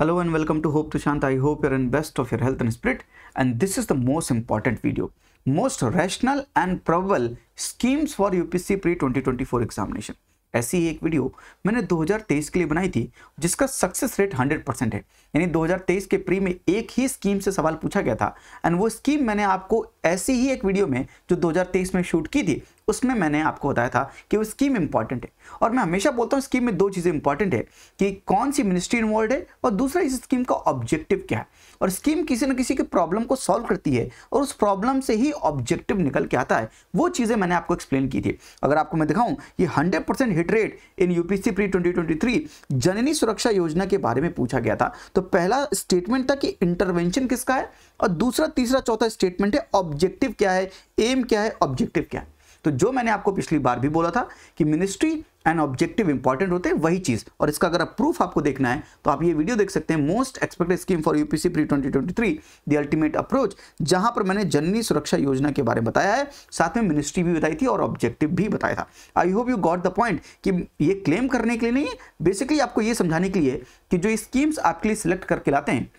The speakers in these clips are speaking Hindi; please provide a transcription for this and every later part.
Hello and welcome to Hope Tushant. I hope you're in best of your health and spirit. And this is the most important video. Most rational and probable schemes for UPSC pre 2024 examination. ऐसी ही एक वीडियो मैंने 2023 के लिए बनाई थी जिसका सक्सेस रेट 100 परसेंट है यानी 2023 के प्री में एक ही स्कीम से सवाल पूछा गया था एंड वो स्कीम मैंने आपको ऐसी ही एक वीडियो में जो 2023 में शूट की थी उसमें मैंने आपको बताया था कि वो स्कीम इंपॉर्टेंट है और मैं हमेशा बोलता हूँ स्कीम में दो चीज़ें इंपॉर्टेंट है कि कौन सी मिनिस्ट्री इन्वॉल्व है और दूसरा इस स्कीम का ऑब्जेक्टिव क्या है और स्कीम किसी न किसी के प्रॉब्लम को सॉल्व करती है और उस प्रॉब्लम से ही ऑब्जेक्टिव निकल के आता है वो चीज़ें मैंने आपको एक्सप्लेन की थी अगर आपको मैं दिखाऊँ ये hundred hit rate in U pre C Janani Suraksha Yojana के बारे में पूछा गया था तो पहला स्टेटमेंट था कि इंटरवेंशन किसका है और दूसरा तीसरा चौथा स्टेटमेंट है ऑब्जेक्टिव क्या है एम क्या है ऑब्जेक्टिव क्या है तो जो मैंने आपको पिछली बार भी बोला था कि मिनिस्ट्री एंड ऑब्जेक्टिव इंपॉर्टेंट होते हैं वही चीज़ और इसका अगर आप प्रूफ आपको देखना है तो आप ये वीडियो देख सकते हैं most expected scheme for UPC pre 2023 the ultimate approach जहां पर मैंने जननी सुरक्षा योजना के बारे में बताया है साथ में मिनिस्ट्री भी बताई थी और ऑब्जेक्टिव भी बताया था I hope you got the point कि ये क्लेम करने के लिए नहीं बेसिकली आपको ये समझाने के लिए कि जो स्कीम्स आपके लिए सिलेक्ट करके लाते हैं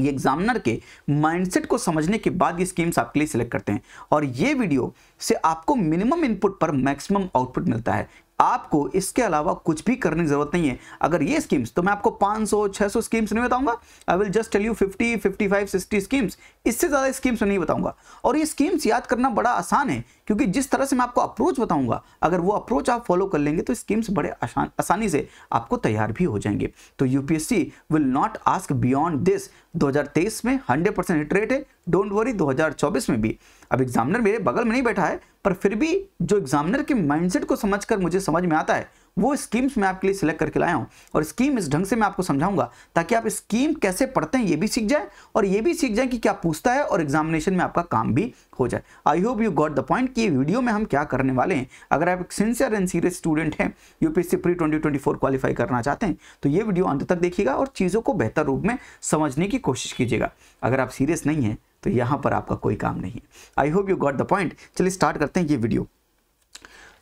ये एग्जामिनर के माइंडसेट को समझने के बाद ये स्कीम्स आपके लिए सिलेक्ट करते हैं और ये वीडियो से आपको मिनिमम इनपुट पर मैक्सिमम आउटपुट मिलता है आपको इसके अलावा कुछ भी करने की जरूरत नहीं है अगर ये स्कीम्स तो मैं आपको 500 600 स्कीम्स नहीं बताऊंगा I will just tell you 50 55 60 schemes इससे ज़्यादा स्कीम्स नहीं बताऊंगा और ये स्कीम्स याद करना बड़ा आसान है क्योंकि जिस तरह से मैं आपको अप्रोच बताऊंगा अगर वो अप्रोच आप फॉलो कर लेंगे तो स्कीम्स बड़े आसान आसानी से आपको तैयार भी हो जाएंगे तो UPSC will not ask beyond this 2023 में 100 परसेंट हिट रेट है डोंट वरी 2024 में भी अब एग्जामिनर मेरे बगल में नहीं बैठा है पर फिर भी जो एग्जामिनर के माइंडसेट को समझ मुझे समझ में आता है वो स्कीम्स मैं आपके लिए सिलेक्ट करके लाया हूँ और स्कीम इस ढंग से मैं आपको समझाऊंगा ताकि आप स्कीम कैसे पढ़ते हैं ये भी सीख जाए और ये भी सीख जाए कि क्या पूछता है और एग्जामिनेशन में आपका काम भी हो जाए I hope you got the point कि ये वीडियो में हम क्या करने वाले हैं अगर आप एक सिंसियर एंड सीरियस स्टूडेंट हैं यूपीएससी प्री ट्वेंटी क्वालिफाई करना चाहते हैं तो ये वीडियो अंत तक देखिएगा और चीज़ों को बेहतर रूप में समझने की कोशिश कीजिएगा अगर आप सीरियस नहीं हैं तो यहाँ पर आपका कोई काम नहीं है I hope you got the point चलिए स्टार्ट करते हैं ये वीडियो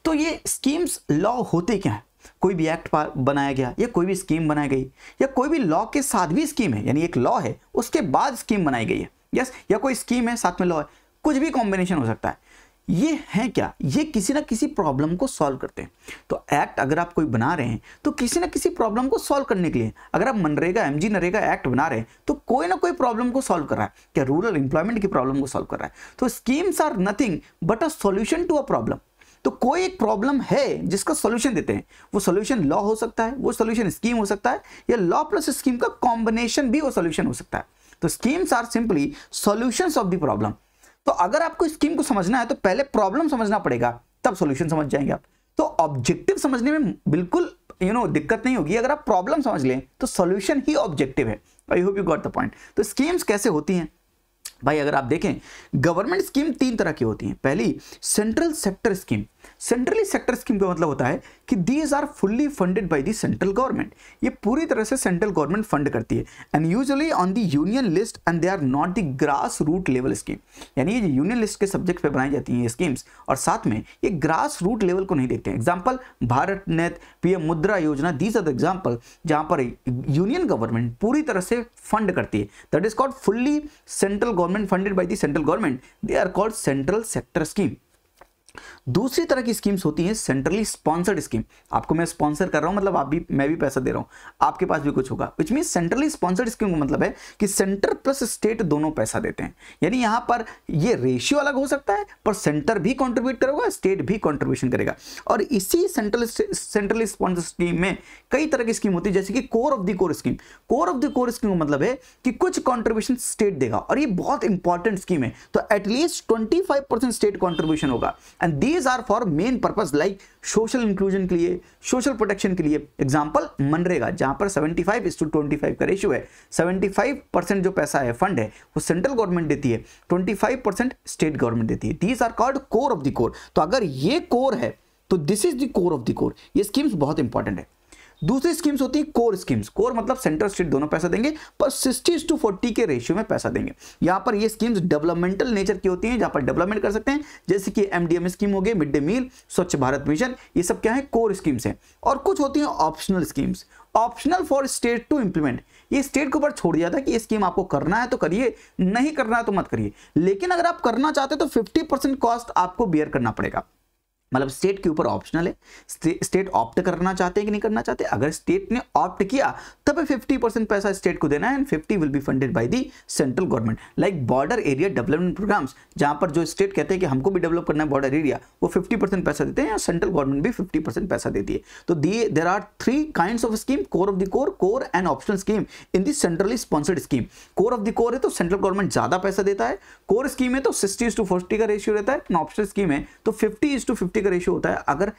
तो ये स्कीम्स लॉ होते क्या हैं कोई भी एक्ट बनाया गया या कोई भी स्कीम बनाई गई या कोई भी लॉ के साथ भी स्कीम है यानी एक लॉ है उसके बाद स्कीम बनाई गई है यस या कोई स्कीम है साथ में लॉ है कुछ भी कॉम्बिनेशन हो सकता है ये है क्या ये किसी ना किसी प्रॉब्लम को सॉल्व करते हैं तो एक्ट अगर आप कोई बना रहे हैं तो किसी ना किसी प्रॉब्लम को सॉल्व करने के लिए अगर आप MNREGA M G NREGA act बना रहे हैं तो कोई ना कोई प्रॉब्लम को सॉल्व कर रहा है क्या रूरल एम्प्लॉयमेंट की प्रॉब्लम को सॉल्व कर रहा है तो schemes are nothing but a solution to a problem तो कोई एक प्रॉब्लम है जिसका सोल्यूशन देते हैं वो सोल्यूशन लॉ हो सकता है वो सोल्यूशन स्कीम हो सकता है या लॉ प्लस स्कीम का कॉम्बिनेशन भी वो सोल्यूशन हो सकता है तो schemes are simply solution of the problem तो अगर आपको स्कीम को समझना है तो पहले प्रॉब्लम समझना पड़ेगा तब सोल्यूशन समझ जाएंगे आप तो ऑब्जेक्टिव समझने में बिल्कुल यू you नो know, दिक्कत नहीं होगी अगर आप प्रॉब्लम समझ लें तो सोल्यूशन ही ऑब्जेक्टिव है I hope you got the point तो स्कीम्स कैसे होती हैं भाई अगर आप देखें गवर्नमेंट स्कीम तीन तरह की होती हैं पहली central sector scheme centrally sector scheme का मतलब होता है कि these are fully funded by the central government ये पूरी तरह से सेंट्रल गवर्नमेंट फंड करती है and usually on the union list and they are not the grass root level scheme यानी ये यूनियन लिस्ट के सब्जेक्ट पे बनाई जाती हैं ये स्कीम्स और साथ में ये ग्रास रूट लेवल को नहीं देखते हैं एग्जाम्पल भारत नेत पीएम मुद्रा योजना दीज आर द एग्जाम्पल जहाँ पर यूनियन गवर्नमेंट पूरी तरह से फंड करती है that is called fully central government funded by the central government they are called central sector scheme दूसरी तरह की स्कीम्स होती हैं सेंट्रली स्पॉन्सर्ड स्कीम आपको मैं स्पॉन्सर कर रहा हूं मतलब आप भी मैं भी पैसा दे रहा हूं आपके पास भी कुछ होगा which mean centrally sponsored scheme का मतलब है कि सेंटर प्लस स्टेट दोनों पैसा देते हैं यानी यहां पर ये रेशियो अलग हो सकता है पर सेंटर भी कॉन्ट्रीब्यूट करेगा स्टेट भी कॉन्ट्रीब्यूशन करेगा और इसी सेंट्रल सेंट्रली स्पॉन्सर स्कीम में कई तरह की स्कीम होती है जैसे कि core of the core scheme core of the core scheme का मतलब है कि कुछ कॉन्ट्रीब्यूशन स्टेट देगा और ये बहुत इंपॉर्टेंट स्कीम है तो एटलीस्ट ट्वेंटी स्टेट कॉन्ट्रीब्यूशन होगा and these are for main purpose like social inclusion के लिए सोशल प्रोटेक्शन के लिए एग्जाम्पल मनरेगा जहां पर फाइव इस टू फाइव का रेशियो है फाइव परसेंट जो पैसा है फंड है वो सेंट्रल गवर्नमेंट देती है twenty five percent state government देती है these are called core of the core तो अगर ये कोर है तो this is the core of the core ये स्कीम्स बहुत इंपॉर्टेंट है दूसरी स्कीम्स होती है कोर स्कीम्स कोर मतलब सेंट्रल स्टेट दोनों पैसा देंगे पर सिक्सटी टू फोर्टी के रेशियो में पैसा देंगे यहां पर ये स्कीम्स डेवलपमेंटल नेचर की होती हैं जहां पर डेवलपमेंट कर सकते हैं जैसे कि एमडीएम e स्कीम हो गई मिड डे मील स्वच्छ भारत मिशन ये सब क्या है कोर स्कीम्स हैं और कुछ होती हैं optional schemes optional for state to implement ये स्टेट के ऊपर छोड़ दिया था कि ये स्कीम आपको करना है तो करिए नहीं करना है तो मत करिए लेकिन अगर आप करना चाहते हो तो 50 परसेंट कॉस्ट आपको बियर करना पड़ेगा मतलब स्टेट के ऊपर ऑप्शनल है स्टेट ऑप्ट करना चाहते हैं कि नहीं करना चाहते अगर स्टेट ने ऑप्ट किया तब 50 परसेंट पैसा स्टेट को देना है and 50 will be funded by the central government like border area development programs जहां पर जो स्टेट कहते हैं कि हमको भी डेवलप करना है बॉर्डर एरिया वो फिफ्टी परसेंट पैसा देते हैं या सेंट्रल गवर्नमेंट भी फिफ्टी परसेंट पैसा देती है तो दिए there are three kind of scheme core of the core core and optional scheme in the centrally sponsored scheme core of the core है तो सेंट्रल गवर्नमेंट ज्यादा पैसा देता है कोर स्कीम है तो सिक्सटी टू फोर्टी का रेशियो रहता है ऑप्शनल स्कीम है तो फिफ्टी टू फिफ्टी फिफ्टी का रेशियो होता है अगर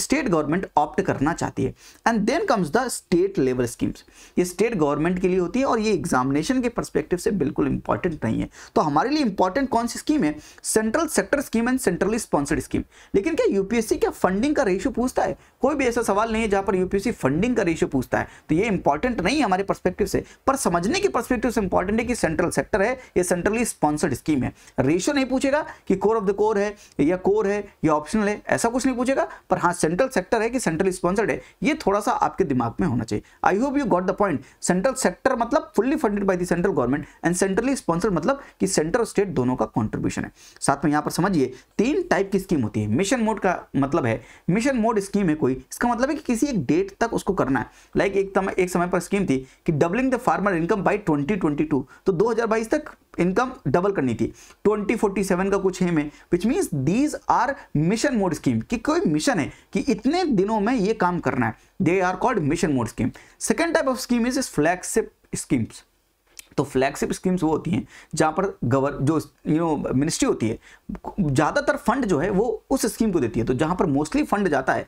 स्टेट गवर्नमेंट ऑप्ट करना चाहती है and then comes the state level schemes ये स्टेट गवर्नमेंट के लिए होती है और ये एग्जामिनेशन के परस्पेक्टिव से बिल्कुल इंपॉर्टेंट नहीं है तो हमारे लिए इंपॉर्टेंट कौन सी स्कीम है central sector scheme and centrally sponsored scheme लेकिन क्या यूपीएससी क्या फंडिंग का रेशियो पूछता है कोई भी ऐसा सवाल नहीं है जहां पर यूपीएससी फंडिंग का रेशियो पूछता है तो ये इंपॉर्टेंट नहीं है हमारे परस्पेक्टिव से पर समझने के परस्पेक्टिव से इंपॉर्टेंट है कि सेंट्रल सेक्टर है या सेंट्रली स्पॉन्सर्ड स्कीम है रेशियो नहीं पूछेगा कि कोर ऑफ द कोर है या कोर है या ऑप्शनल है ऐसा कुछ नहीं पूछेगा पर हाँ सेंट्रल सेक्टर है कि सेंट्रल स्पॉन्सर्ड है ये थोड़ा सा आपके दिमाग में होना चाहिए I hope you got the point central sector मतलब fully funded by the central government and centrally sponsored मतलब कि सेंट्रल स्टेट दोनों का कॉन्ट्रीब्यूशन है साथ में यहाँ पर समझिए तीन टाइप की स्कीम होती है मिशन मोड का मतलब है मिशन मोड स्कीम है कोई इसका मतलब है कि किसी एक डेट तक उसको करना है लाइक एक, एक समय पर स्कीम थी कि doubling the farmer income by twenty तो दो तक इनकम डबल करनी थी 2047 का कुछ एम है which means these are mission mode scheme कि कोई मिशन है कि इतने दिनों में ये काम करना है they are called mission mode scheme second type of scheme is is flagship schemes तो फ्लैगशिप स्कीम्स वो होती हैं जहाँ पर गवर जो यू नो मिनिस्ट्री होती है ज़्यादातर फंड जो है वो उस स्कीम को देती है तो जहाँ पर मोस्टली फंड जाता है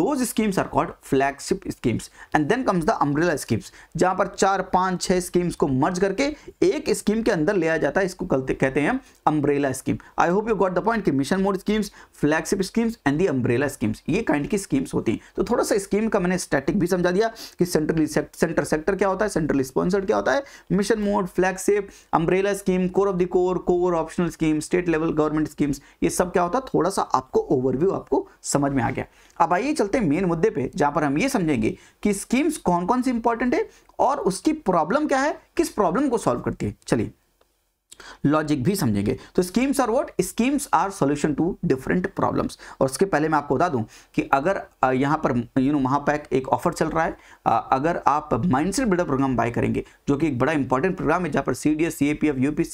those schemes are called flagship schemes and then comes the umbrella schemes जहाँ पर चार पाँच छः स्कीम्स को मर्ज करके एक स्कीम के अंदर लिया जाता है इसको कहते हैं हम umbrella scheme I hope you got the point कि mission mode schemes flagship schemes and the umbrella schemes ये काइंड की स्कीम्स होती हैं तो थोड़ा सा स्कीम का मैंने स्टैटिक भी समझा दिया कि सेंट्रल सेंटर सेक्टर क्या होता है सेंट्रल स्पॉन्सर्ड क्या होता है mission mode flagship umbrella scheme core of the core core optional scheme state level government schemes ये सब क्या होता है थोड़ा सा आपको ओवरव्यू आपको समझ में आ गया अब आइए चलते मेन मुद्दे पे जहां पर हम ये समझेंगे कि स्कीम्स कौन कौन सी इंपॉर्टेंट है और उसकी प्रॉब्लम क्या है किस प्रॉब्लम को सॉल्व करती है चलिए लॉजिक भी समझेंगे तो schemes are what schemes are solution to different problems और उसके पहले मैं आपको बता दूं कि अगर यहाँ पर यू नो महापैक एक ऑफर चल रहा है अगर आप माइंडसेट बिल्डर प्रोग्राम बाय करेंगे जो कि एक बड़ा इंपॉर्टेंट प्रोग्राम है जहाँ पर सी डी एस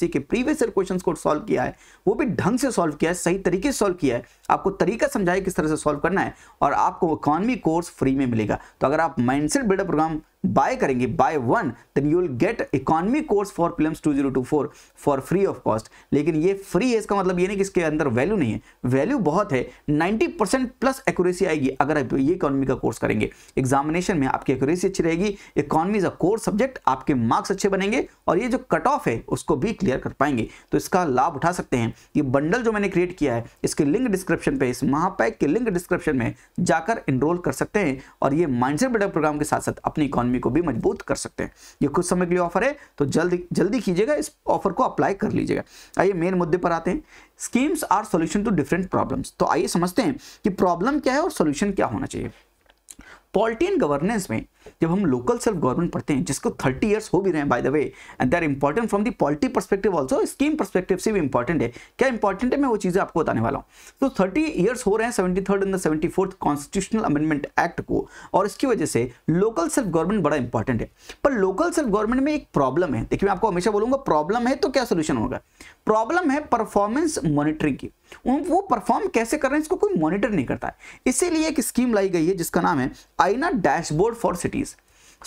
के प्रीवियस ईयर क्वेश्चन को सॉल्व किया है वो भी ढंग से सॉल्व किया है सही तरीके से सॉल्व किया है आपको तरीका समझाया किस तरह से सॉल्व करना है और आपको इकॉनमी कोर्स फ्री में मिलेगा तो अगर आप माइंडसेट बिल्डर प्रोग्राम बाय करेंगे buy one then you will get economy course for two zero two four for free of cost लेकिन ये फ्री है इसका मतलब ये नहीं कि इसके अंदर वैल्यू नहीं है वैल्यू बहुत है 90 परसेंट प्लस एक्यूरेसी आएगी अगर आप ये इकोनॉमी का कोर्स करेंगे एग्जामिनेशन में आपकी एक्यूरेसी अच्छी रहेगी economy is a core subject आपके मार्क्स अच्छे बनेंगे और ये जो कट ऑफ है उसको भी क्लियर कर पाएंगे तो इसका लाभ उठा सकते हैं ये बंडल जो मैंने क्रिएट किया है इसके लिंक डिस्क्रिप्शन पे इस महापैक के लिंक डिस्क्रिप्शन में जाकर इनरोल कर सकते हैं और ये माइंडसेट बिल्डर प्रोग्राम के साथ साथ अपनी इकोनॉमी इकोनॉमी को भी मजबूत कर सकते हैं ये कुछ समय के लिए ऑफर है तो जल्दी जल्दी कीजिएगा इस ऑफर को अप्लाई कर लीजिएगा आइए मेन मुद्दे पर आते हैं schemes are solution to different problems तो आइए समझते हैं कि प्रॉब्लम क्या है और सोल्यूशन क्या होना चाहिए पॉलिटियन गवर्नेंस में जब हम लोकल सेल्फ गवर्नमेंट पढ़ते हैं जिसको थर्टी ईयर्स हो भी रहे हैं by the way and they are important from the polity perspective also scheme perspective से भी इंपॉर्टेंट है क्या इंपॉर्टेंट है मैं वो चीज़ें आपको बताने वाला हूँ तो थर्टी ईयर्स हो रहे हैं seventy third and seventy fourth constitutional amendment act को और इसकी वजह से लोकल सेल्फ गवर्नमेंट बड़ा इंपॉर्टेंट है पर लोकल सेल्फ गवर्नमेंट में एक प्रॉब्लम है देखिए मैं आपको हमेशा बोलूंगा प्रॉब्लम है तो क्या सोल्यूशन होगा प्रॉब्लम है परफॉर्मेंस मॉनिटरिंग की वो परफॉर्म कैसे कर रहे हैं इसको कोई मॉनिटर नहीं करता है इसीलिए एक स्कीम लाई गई है जिसका नाम है आईना डैशबोर्ड फॉर सिटीज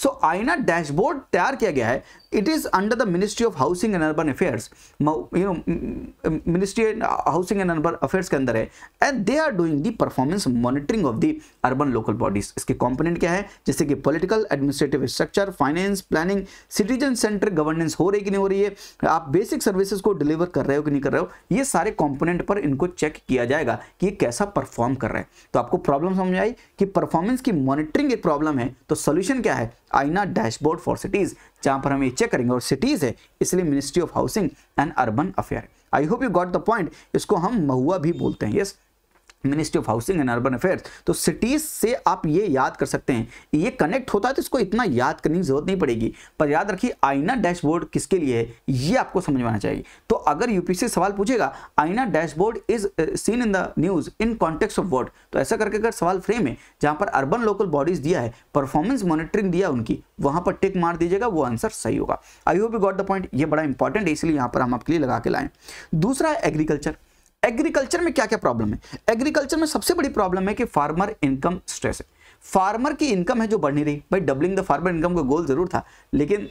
सो आईना डैशबोर्ड तैयार किया गया है it is under the ministry of housing and urban affairs you know ministry housing and urban affairs के अंदर है and they are doing the performance monitoring of the urban local bodies इसके component क्या है जैसे कि political administrative structure finance planning citizen centric governance हो रही कि नहीं हो रही है आप basic services को deliver कर रहे हो कि नहीं कर रहे हो ये सारे component पर इनको check किया जाएगा कि ये कैसा perform कर रहे हैं तो आपको problem समझ आई कि performance की monitoring एक problem है तो solution क्या है आईना डैशबोर्ड फॉर सिटीज़ जहां पर हम ये चेक करेंगे और सिटीज़ है इसलिए ministry of housing and urban affair I hope you got the point इसको हम महुआ भी बोलते हैं yes yes? Ministry of housing and urban affairs तो सिटीज से आप ये याद कर सकते हैं ये कनेक्ट होता है तो इसको इतना याद करने की जरूरत नहीं पड़ेगी पर याद रखिए आईना डैशबोर्ड किसके लिए है ये आपको समझ में आना चाहिए तो अगर यूपीसी सवाल पूछेगा AINA dashboard is seen in the news in context of word तो ऐसा करके अगर सवाल फ्रेम है जहाँ पर अर्बन लोकल बॉडीज दिया है परफॉर्मेंस मॉनिटरिंग दिया उनकी वहाँ पर टिक मार दीजिएगा वो आंसर सही होगा I hope you got the point ये बड़ा इंपॉर्टेंट है इसलिए यहाँ पर हम आपके लिए लगा के लाएँ दूसरा है एग्रीकल्चर एग्रीकल्चर में क्या क्या प्रॉब्लम है एग्रीकल्चर में सबसे बड़ी प्रॉब्लम है कि फार्मर इनकम स्ट्रेस है फार्मर की इनकम है जो बढ़ नहीं रही भाई डबलिंग द फार्मर इनकम का गोल जरूर था लेकिन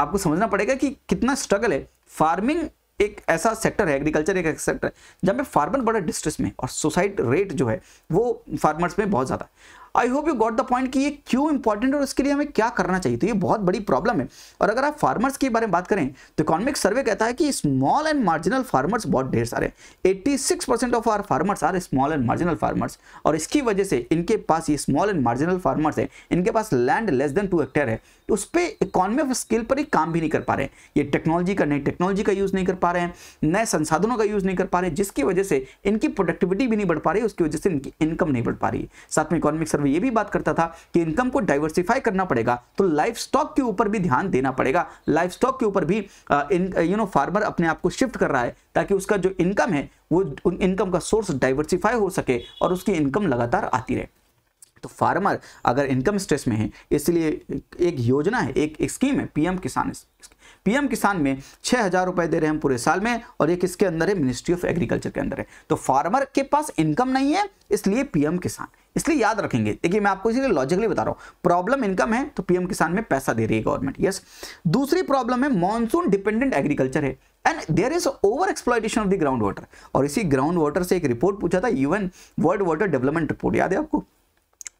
आपको समझना पड़ेगा कि कितना स्ट्रगल है फार्मिंग एक ऐसा सेक्टर है एग्रीकल्चर एक सेक्टर है जहाँ पे फार्मर बड़ा डिस्ट्रेस में और सुसाइड रेट जो है वो फार्मर्स में बहुत ज़्यादा I hope you got the point कि ये क्यों इंपॉर्टेंट और उसके लिए हमें क्या करना चाहिए तो ये बहुत बड़ी प्रॉब्लम है और अगर आप फार्मर्स के बारे में बात करें तो इकोनॉमिक सर्वे कहता है कि स्मॉल एंड मार्जिनल फार्मर्स बहुत ढेर सारे eighty six percent of our farmers are small and marginal farmers और इसकी वजह से इनके पास ये स्मॉल एंड मार्जिनल फार्मर्स है इनके पास land less than two hectare है तो उस पर इकोनॉमी ऑफ स्किल पर एक काम भी नहीं कर पा रहे ये टेक्नोलॉजी का नई टेक्नोलॉजी का यूज़ नहीं कर पा रहे हैं नए संसाधनों का यूज़ नहीं कर पा रहे जिसकी वजह से इनकी प्रोडक्टिविटी भी नहीं बढ़ पा रही उसकी वजह से इनकी इनकम नहीं बढ़ पा रही साथ में इकोनॉमिक सर्वे ये भी बात करता था कि इनकम को डाइवर्सिफाई करना पड़ेगा तो लाइफ स्टॉक के ऊपर भी ध्यान देना पड़ेगा लाइफ स्टॉक के ऊपर भी यू नो फार्मर अपने आप को शिफ्ट कर रहा है ताकि उसका जो इनकम है वो उन इनकम का सोर्स डाइवर्सिफाई हो सके और उसकी इनकम लगातार आती रहे तो फार्मर अगर इनकम स्ट्रेस में है इसलिए एक योजना है एक, स्कीम है पीएम किसान पीएम किसान में छह हज़ार रुपए दे रहे हैं पूरे साल में और ये किसके अंदर है मिनिस्ट्री ऑफ एग्रीकल्चर के अंदर है तो फार्मर के पास इनकम नहीं है इसलिए पीएम किसान इसलिए याद रखेंगे देखिए मैं आपको इसीलिए लॉजिकली बता रहा हूं प्रॉब्लम इनकम है तो पीएम किसान में पैसा दे रही है गवर्नमेंट यस दूसरी प्रॉब्लम है मॉनसून डिपेंडेंट एग्रीकल्चर है and there is over exploitation of the ground water और इसी ग्राउंड वाटर से एक रिपोर्ट पूछा था UN world water development report याद है आपको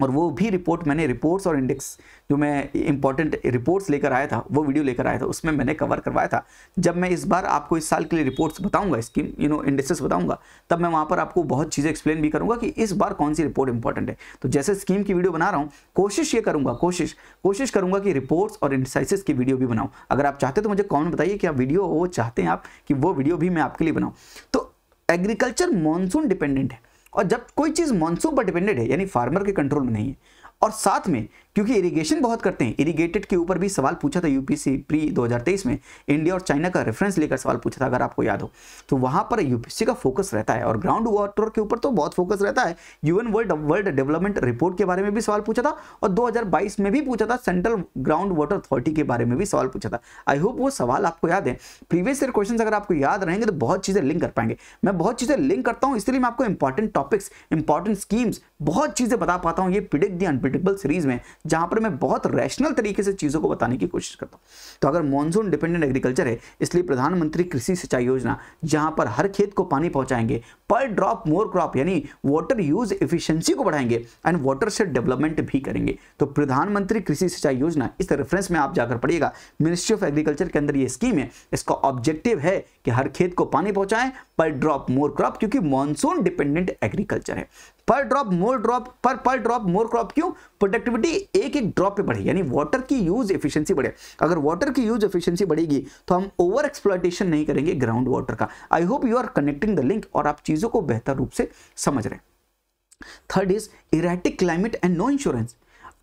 और वो भी रिपोर्ट मैंने रिपोर्ट्स और इंडेक्स जो मैं इंपॉर्टेंट रिपोर्ट्स लेकर आया था वो वीडियो लेकर आया था उसमें मैंने कवर करवाया था जब मैं इस बार आपको इस साल के लिए रिपोर्ट्स बताऊंगा स्कीम यू नो इंडेक्सेस बताऊंगा तब मैं वहाँ पर आपको बहुत चीज़ें एक्सप्लेन भी करूँगा कि इस बार कौन सी रिपोर्ट इंपॉर्टेंट है तो जैसे स्कीम की वीडियो बना रहा हूँ कोशिश ये करूँगा कोशिश कोशिश करूँगा कि रिपोर्ट्स और इंडसाइसिस की वीडियो भी बनाऊँ अगर आप चाहते तो मुझे कॉमेंट बताइए कि आप वीडियो वो चाहते हैं आप कि वो वीडियो भी मैं आपके लिए बनाऊँ तो एग्रीकल्चर मानसून डिपेंडेंट है और जब कोई चीज़ मानसून पर डिपेंडेड है यानी फार्मर के कंट्रोल में नहीं है और साथ में क्योंकि इरिगेशन बहुत करते हैं इरिगेटेड के ऊपर भी सवाल पूछा था यूपीसी प्री 2023 में इंडिया और चाइना का रेफरेंस लेकर सवाल पूछा था अगर आपको याद हो तो वहां पर यूपीसी का फोकस रहता है और ग्राउंड वाटर के ऊपर तो बहुत फोकस रहता है UN world world development report के बारे में भी सवाल पूछा था और दो में भी पूछा था सेंट्रल ग्राउंड वाटर अथॉरिटी के बारे में भी सवाल पूछा था आई होप वो सवाल आपको याद है प्रीवियस ईयर क्वेश्चन अगर आपको याद रहेंगे तो बहुत चीज़ें लिंक कर पाएंगे मैं बहुत चीज़ें लिंक करता हूँ इसलिए मैं आपको इंपॉर्टेंट टॉपिक्स इंपॉर्टेंट स्कीम्स बहुत चीज़ें बता पाता हूँ ये प्रिडिक्ट दी अनप्रिडिक्टेबल सीरीज में जहां पर मैं बहुत रैशनल तरीके से चीज़ों को बताने की कोशिश करता हूँ तो अगर मानसून डिपेंडेंट एग्रीकल्चर है इसलिए प्रधानमंत्री कृषि सिंचाई योजना जहां पर हर खेत को पानी पहुंचाएंगे पर ड्रॉप मोर क्रॉप यानी वाटर यूज इफिशियंसी को बढ़ाएंगे एंड वाटर से डेवलपमेंट भी करेंगे तो प्रधानमंत्री कृषि सिंचाई योजना इस रेफरेंस में आप जाकर पढ़िएगा मिनिस्ट्री ऑफ एग्रीकल्चर के अंदर ये स्कीम है इसका ऑब्जेक्टिव है कि हर खेत को पानी पहुंचाएं पर ड्रॉप मोर क्रॉप क्योंकि मानसून डिपेंडेंट एग्रीकल्चर है per drop more drop per per drop more crop क्यों प्रोडक्टिविटी एक एक ड्रॉप पे बढ़ेगी यानी वाटर की यूज एफिशिएंसी बढ़े अगर वाटर की यूज एफिशिएंसी बढ़ेगी तो हम ओवर एक्सप्लॉटेशन नहीं करेंगे ग्राउंड वाटर का I hope you are connecting the link और आप चीज़ों को बेहतर रूप से समझ रहे हैं third is erratic climate and no insurance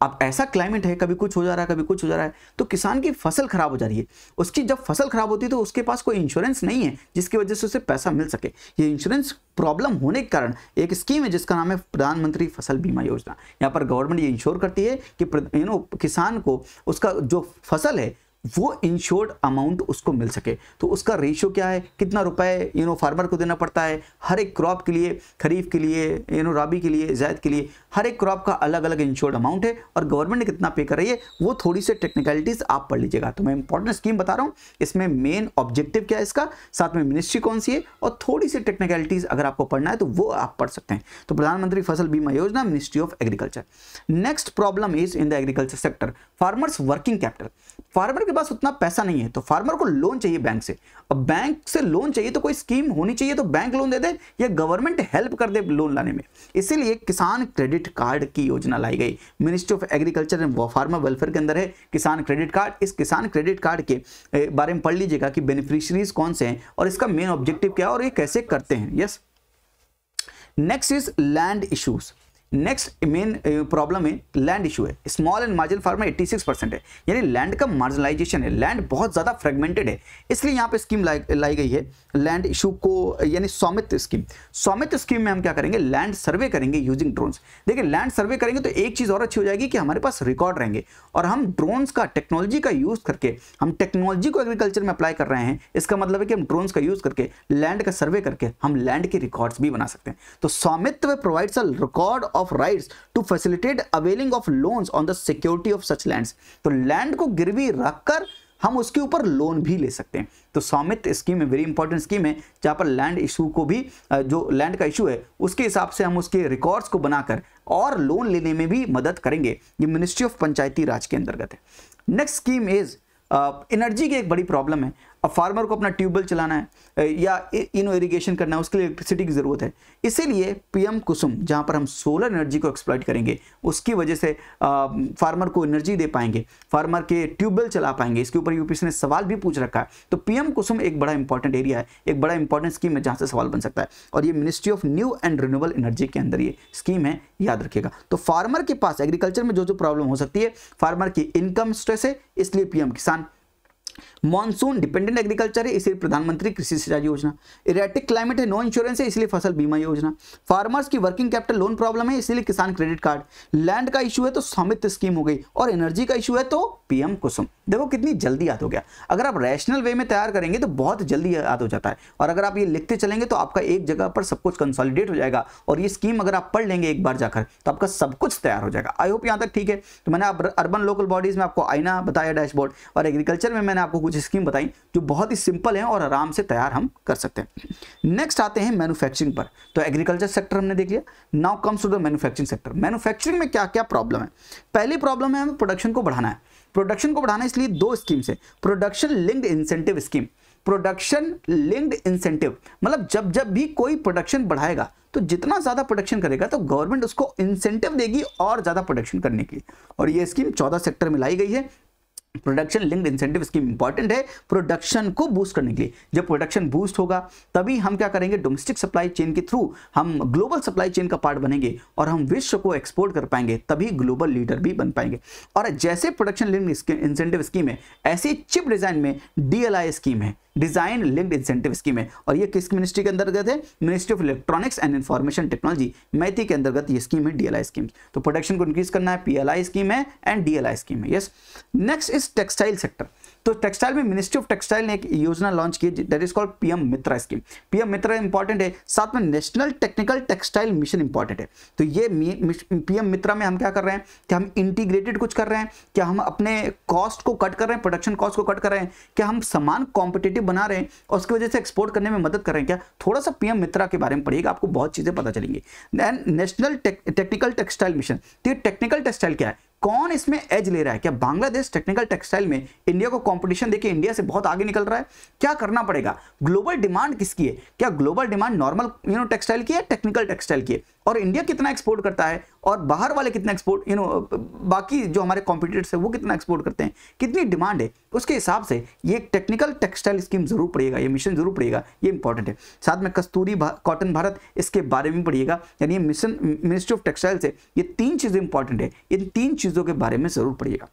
अब ऐसा क्लाइमेट है कभी कुछ हो जा रहा है कभी कुछ हो जा रहा है तो किसान की फसल खराब हो जा रही है उसकी जब फसल खराब होती है तो उसके पास कोई इंश्योरेंस नहीं है जिसकी वजह से उसे पैसा मिल सके ये इंश्योरेंस प्रॉब्लम होने के कारण एक स्कीम है जिसका नाम है प्रधानमंत्री फसल बीमा योजना यहाँ पर गवर्नमेंट ये इंश्योर करती है कि यू नो किसान को उसका जो फसल है वो इंश्योर्ड अमाउंट उसको मिल सके तो उसका रेशियो क्या है कितना रुपए यू नो फार्मर को देना पड़ता है हर एक क्रॉप के लिए खरीफ के लिए यू नो राबी के लिए जायद के लिए हर एक क्रॉप का अलग अलग इंश्योर्ड अमाउंट है और गवर्नमेंट कितना पे कर रही है वो थोड़ी सी टेक्निकलिटीज़ आप पढ़ लीजिएगा तो मैं इंपॉर्टेंट स्कीम बता रहा हूँ इसमें मेन ऑब्जेक्टिव क्या है इसका साथ में मिनिस्ट्री कौन सी है और थोड़ी सी टेक्निकलिटीज़ अगर आपको पढ़ना है तो वो आप पढ़ सकते हैं तो प्रधानमंत्री फसल बीमा योजना ministry of agriculture next problem is in the agriculture sector farmers working capital farmer के पास उतना पैसा नहीं है तो फार्मर को लोन चाहिए बैंक से अब बैंक से लोन चाहिए तो कोई स्कीम होनी चाहिए तो बैंक लोन दे दे या गवर्नमेंट हेल्प कर दे लोन लाने में इसीलिए किसान क्रेडिट कार्ड की योजना लाई गई ministry of agriculture and farmer welfare के अंदर है किसान क्रेडिट कार्ड इस किसान क्रेडिट कार्ड के बारे में पढ़ लीजिएगा कि बेनिफिशरीज कौन से हैं और इसका मेन ऑब्जेक्टिव क्या है और ये कैसे करते हैं yes next is land issues next main problem है लैंड इशू है small and margin farmer 86 percent है यानी लैंड का मार्जिनलाइजेशन है लैंड बहुत ज़्यादा फ्रेगमेंटेड है इसलिए यहाँ पे स्कीम लाई लाई गई है लैंड इशू को यानी स्वामित्व स्कीम स्वामित्व स्कीम में हम क्या करेंगे लैंड सर्वे करेंगे यूजिंग ड्रोन्स देखिए लैंड सर्वे करेंगे तो एक चीज़ और अच्छी हो जाएगी कि हमारे पास रिकॉर्ड रहेंगे और हम ड्रोन्स का टेक्नोलॉजी का यूज़ करके हम टेक्नोलॉजी को एग्रीकल्चर में अप्लाई कर रहे हैं इसका मतलब है कि हम ड्रोन्स का यूज़ करके लैंड का सर्वे करके हम लैंड के रिकॉर्ड्स भी बना सकते हैं तो Swamitva provides a record of rights to facilitate availing of loans on the security of such lands तो land को गिरवी रखकर हम उसके ऊपर लोन भी ले सकते हैं तो स्वामित्व स्कीम है वेरी इंपॉर्टेंट स्कीम है जहाँ पर लैंड इशू को भी जो लैंड का इशू है उसके हिसाब से हम उसके रिकॉर्ड्स को बनाकर और लोन लेने में भी मदद करेंगे ये मिनिस्ट्री ऑफ पंचायती राज के अंतर्गत है नेक्स्ट स्कीम इज़ एनर्जी की एक बड़ी प्रॉब्लम है अब फार्मर को अपना ट्यूबवेल चलाना है या इन इरीगेशन करना है उसके लिए इलेक्ट्रिसिटी की ज़रूरत है इसीलिए पीएम कुसुम जहाँ पर हम सोलर एनर्जी को एक्सप्लॉइट करेंगे उसकी वजह से फार्मर को एनर्जी दे पाएंगे फार्मर के ट्यूबवेल चला पाएंगे इसके ऊपर यूपीसी ने सवाल भी पूछ रखा है तो पीएम कुसुम एक बड़ा इंपॉर्टेंट एरिया है एक बड़ा इंपॉर्टेंट स्कीम है जहाँ से सवाल बन सकता है और ये ministry of new and renewable energy के अंदर ये स्कीम है याद रखिएगा तो फार्मर के पास एग्रीकल्चर में जो जो प्रॉब्लम हो सकती है फार्मर की इनकम स्ट्रेस है इसलिए पीएम किसान मॉनसून डिपेंडेंट एग्रीकल्चर है इसलिए प्रधानमंत्री कृषि सिंचाई योजना इरेटिक क्लाइमेट है नो इंश्योरेंस है इसलिए फसल बीमा योजना फार्मर्स की वर्किंग कैपिटल लोन प्रॉब्लम है इसलिए किसान क्रेडिट कार्ड लैंड का इशू है तो स्वामित्व स्कीम हो गई और एनर्जी का इशू है तो पीएम कुसुम देखो कितनी जल्दी याद हो गया अगर आप रैशनल वे में तैयार करेंगे तो बहुत जल्दी याद हो जाता है और अगर आप ये लिखते चलेंगे तो आपका एक जगह पर सब कुछ कंसोलिडेट हो जाएगा और ये स्कीम अगर आप पढ़ लेंगे एक बार जाकर तो आपका सब कुछ तैयार हो जाएगा आई होप यहाँ तक ठीक है तो मैंने आप अर्बन लोकल बॉडीज में आपको आईना बताया डैशबोर्ड और एग्रीकल्चर में मैंने आपको कुछ स्कीम बताई जो बहुत ही सिंपल है और आराम से तैयार हम कर सकते हैं नेक्स्ट आते हैं मैनुफैक्चरिंग पर तो एग्रीकल्चर सेक्टर हमने देख लिया now comes to the manufacturing sector manufacturing में क्या क्या प्रॉब्लम है पहली प्रॉब्लम है हमें प्रोडक्शन को बढ़ाना है प्रोडक्शन को बढ़ाना इसलिए दो स्कीम्स है production linked incentive scheme production linked incentive मतलब जब जब भी कोई प्रोडक्शन बढ़ाएगा तो जितना ज़्यादा प्रोडक्शन करेगा तो गवर्नमेंट उसको इंसेंटिव देगी और ज़्यादा प्रोडक्शन करने के लिए और ये स्कीम 14 सेक्टर में लाई गई है production linked incentive scheme important है प्रोडक्शन को बूस्ट करने के लिए जब प्रोडक्शन बूस्ट होगा तभी हम क्या करेंगे डोमेस्टिक सप्लाई चेन के थ्रू हम ग्लोबल सप्लाई चेन का पार्ट बनेंगे और हम विश्व को एक्सपोर्ट कर पाएंगे तभी ग्लोबल लीडर भी बन पाएंगे और जैसे प्रोडक्शन लिंक इंसेंटिव स्कीम है ऐसे चिप डिजाइन में डीएलआई स्कीम है डिजाइन लिंक्ड इंसेंटिव स्कीम है और ये किस मिनिस्ट्री के अंतर्गत है ministry of electronics and information technology MeitY के अंतर्गत ये स्कीम है डीएलआई स्कीम तो प्रोडक्शन को इंक्रीज करना है पीएलआई स्कीम है एंड डीएलआई स्कीम है yes next is textile sector तो टेक्सटाइल में मिनिस्ट्री ऑफ टेक्सटाइल ने एक योजना लॉन्च की that is called PM Mitra scheme PM MITRA important है साथ में national technical textile mission important है तो ये पीएम मित्रा में हम क्या कर रहे हैं कि हम इंटीग्रेटेड कुछ कर रहे हैं क्या हम अपने कॉस्ट को कट कर रहे हैं प्रोडक्शन कॉस्ट को कट कर रहे हैं क्या हम सामान कॉम्पिटेटिव बना रहे हैं और उसकी वजह से एक्सपोर्ट करने में मदद कर रहे हैं क्या थोड़ा सा पीएम मित्रा के बारे में पढ़िएगा आपको बहुत चीज़ें पता चलेंगी then national technical textile mission तो ये टेक्निकल टेक्सटाइल क्या है कौन इसमें एज ले रहा है क्या बांग्लादेश टेक्निकल टेक्सटाइल में इंडिया को कंपटीशन देके इंडिया से बहुत आगे निकल रहा है क्या करना पड़ेगा ग्लोबल डिमांड किसकी है क्या global demand normal you know textile की है टेक्निकल टेक्सटाइल की है और इंडिया कितना एक्सपोर्ट करता है और बाहर वाले कितना एक्सपोर्ट यू नो बाकी जो हमारे कॉम्पिटिटर्स है वो कितना एक्सपोर्ट करते हैं कितनी डिमांड है उसके हिसाब से ये टेक्निकल टेक्सटाइल स्कीम जरूर पड़ेगा ये मिशन जरूर पड़ेगा ये इंपॉर्टेंट है साथ में कस्तूरी भा, कॉटन भारत इसके बारे में पढ़िएगा यानी मिशन मिनिस्ट्री ऑफ टेक्सटाइल से ये तीन चीज़ें इंपॉर्टेंट है इन तीन चीज़ों के बारे में जरूर पढ़िएगा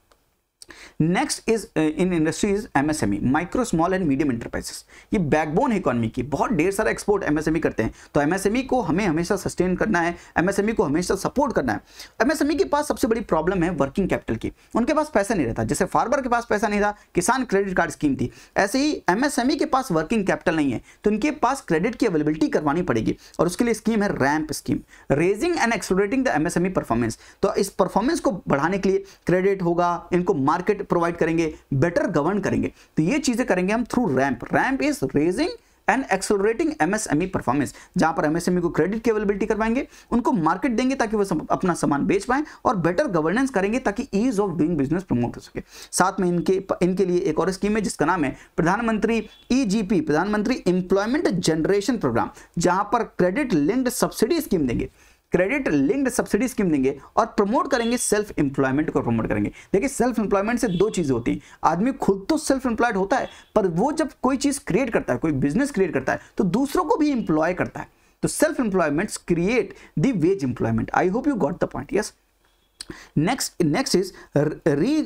next is in industries MSME micro small and medium enterprises ये बैकबोन है इकोनॉमी की बहुत ढेर सारा एक्सपोर्ट एमएसएमई e करते हैं तो एमएसएमई e को हमें हमेशा सस्टेन करना है एमएसएमई e को हमेशा सपोर्ट करना है एमएसएमई के पास सबसे बड़ी प्रॉब्लम है वर्किंग कैपिटल की उनके पास पैसा नहीं रहता जैसे फार्मर के पास पैसा नहीं था किसान क्रेडिट कार्ड स्कीम थी ऐसे ही एमएसएमई के पास वर्किंग कैपिटल नहीं है तो उनके पास क्रेडिट की अवेलेबिलिटी करवानी पड़ेगी और उसके लिए स्कीम है RAMP scheme raising and accelerating the MSME performance तो इस परफॉर्मेंस को बढ़ाने के लिए क्रेडिट होगा इनको मार्केट प्रोवाइड करेंगे बेटर गवर्न करेंगे तो ये चीज़ें करेंगे हम through RAMP RAMP is raising and accelerating MSME performance जहां पर एमएसएमई e को क्रेडिट की अवेलेबिलिटी करवाएंगे उनको मार्केट देंगे ताकि वो सम, अपना सामान बेच पाए और बेटर गवर्नेंस करेंगे ताकि ease of doing business promote हो सके साथ में इनके इनके लिए एक और स्कीम है जिसका नाम है प्रधानमंत्री ईजीपी e प्रधानमंत्री एम्प्लॉयमेंट जनरेशन प्रोग्राम जहां पर क्रेडिट लिंक्ड सब्सिडी स्कीम देंगे क्रेडिट लिंक्ड सब्सिडी स्कीम देंगे और प्रमोट करेंगे सेल्फ एम्प्लॉयमेंट को प्रमोट करेंगे देखिए सेल्फ एम्प्लॉयमेंट से दो चीज़ें होती हैं आदमी खुद तो सेल्फ एम्प्लॉयड होता है पर वो जब कोई चीज़ क्रिएट करता है कोई बिजनेस क्रिएट करता है तो दूसरों को भी इंप्लॉय करता है तो self employments create the wage employment I hope you got the point yes next next is re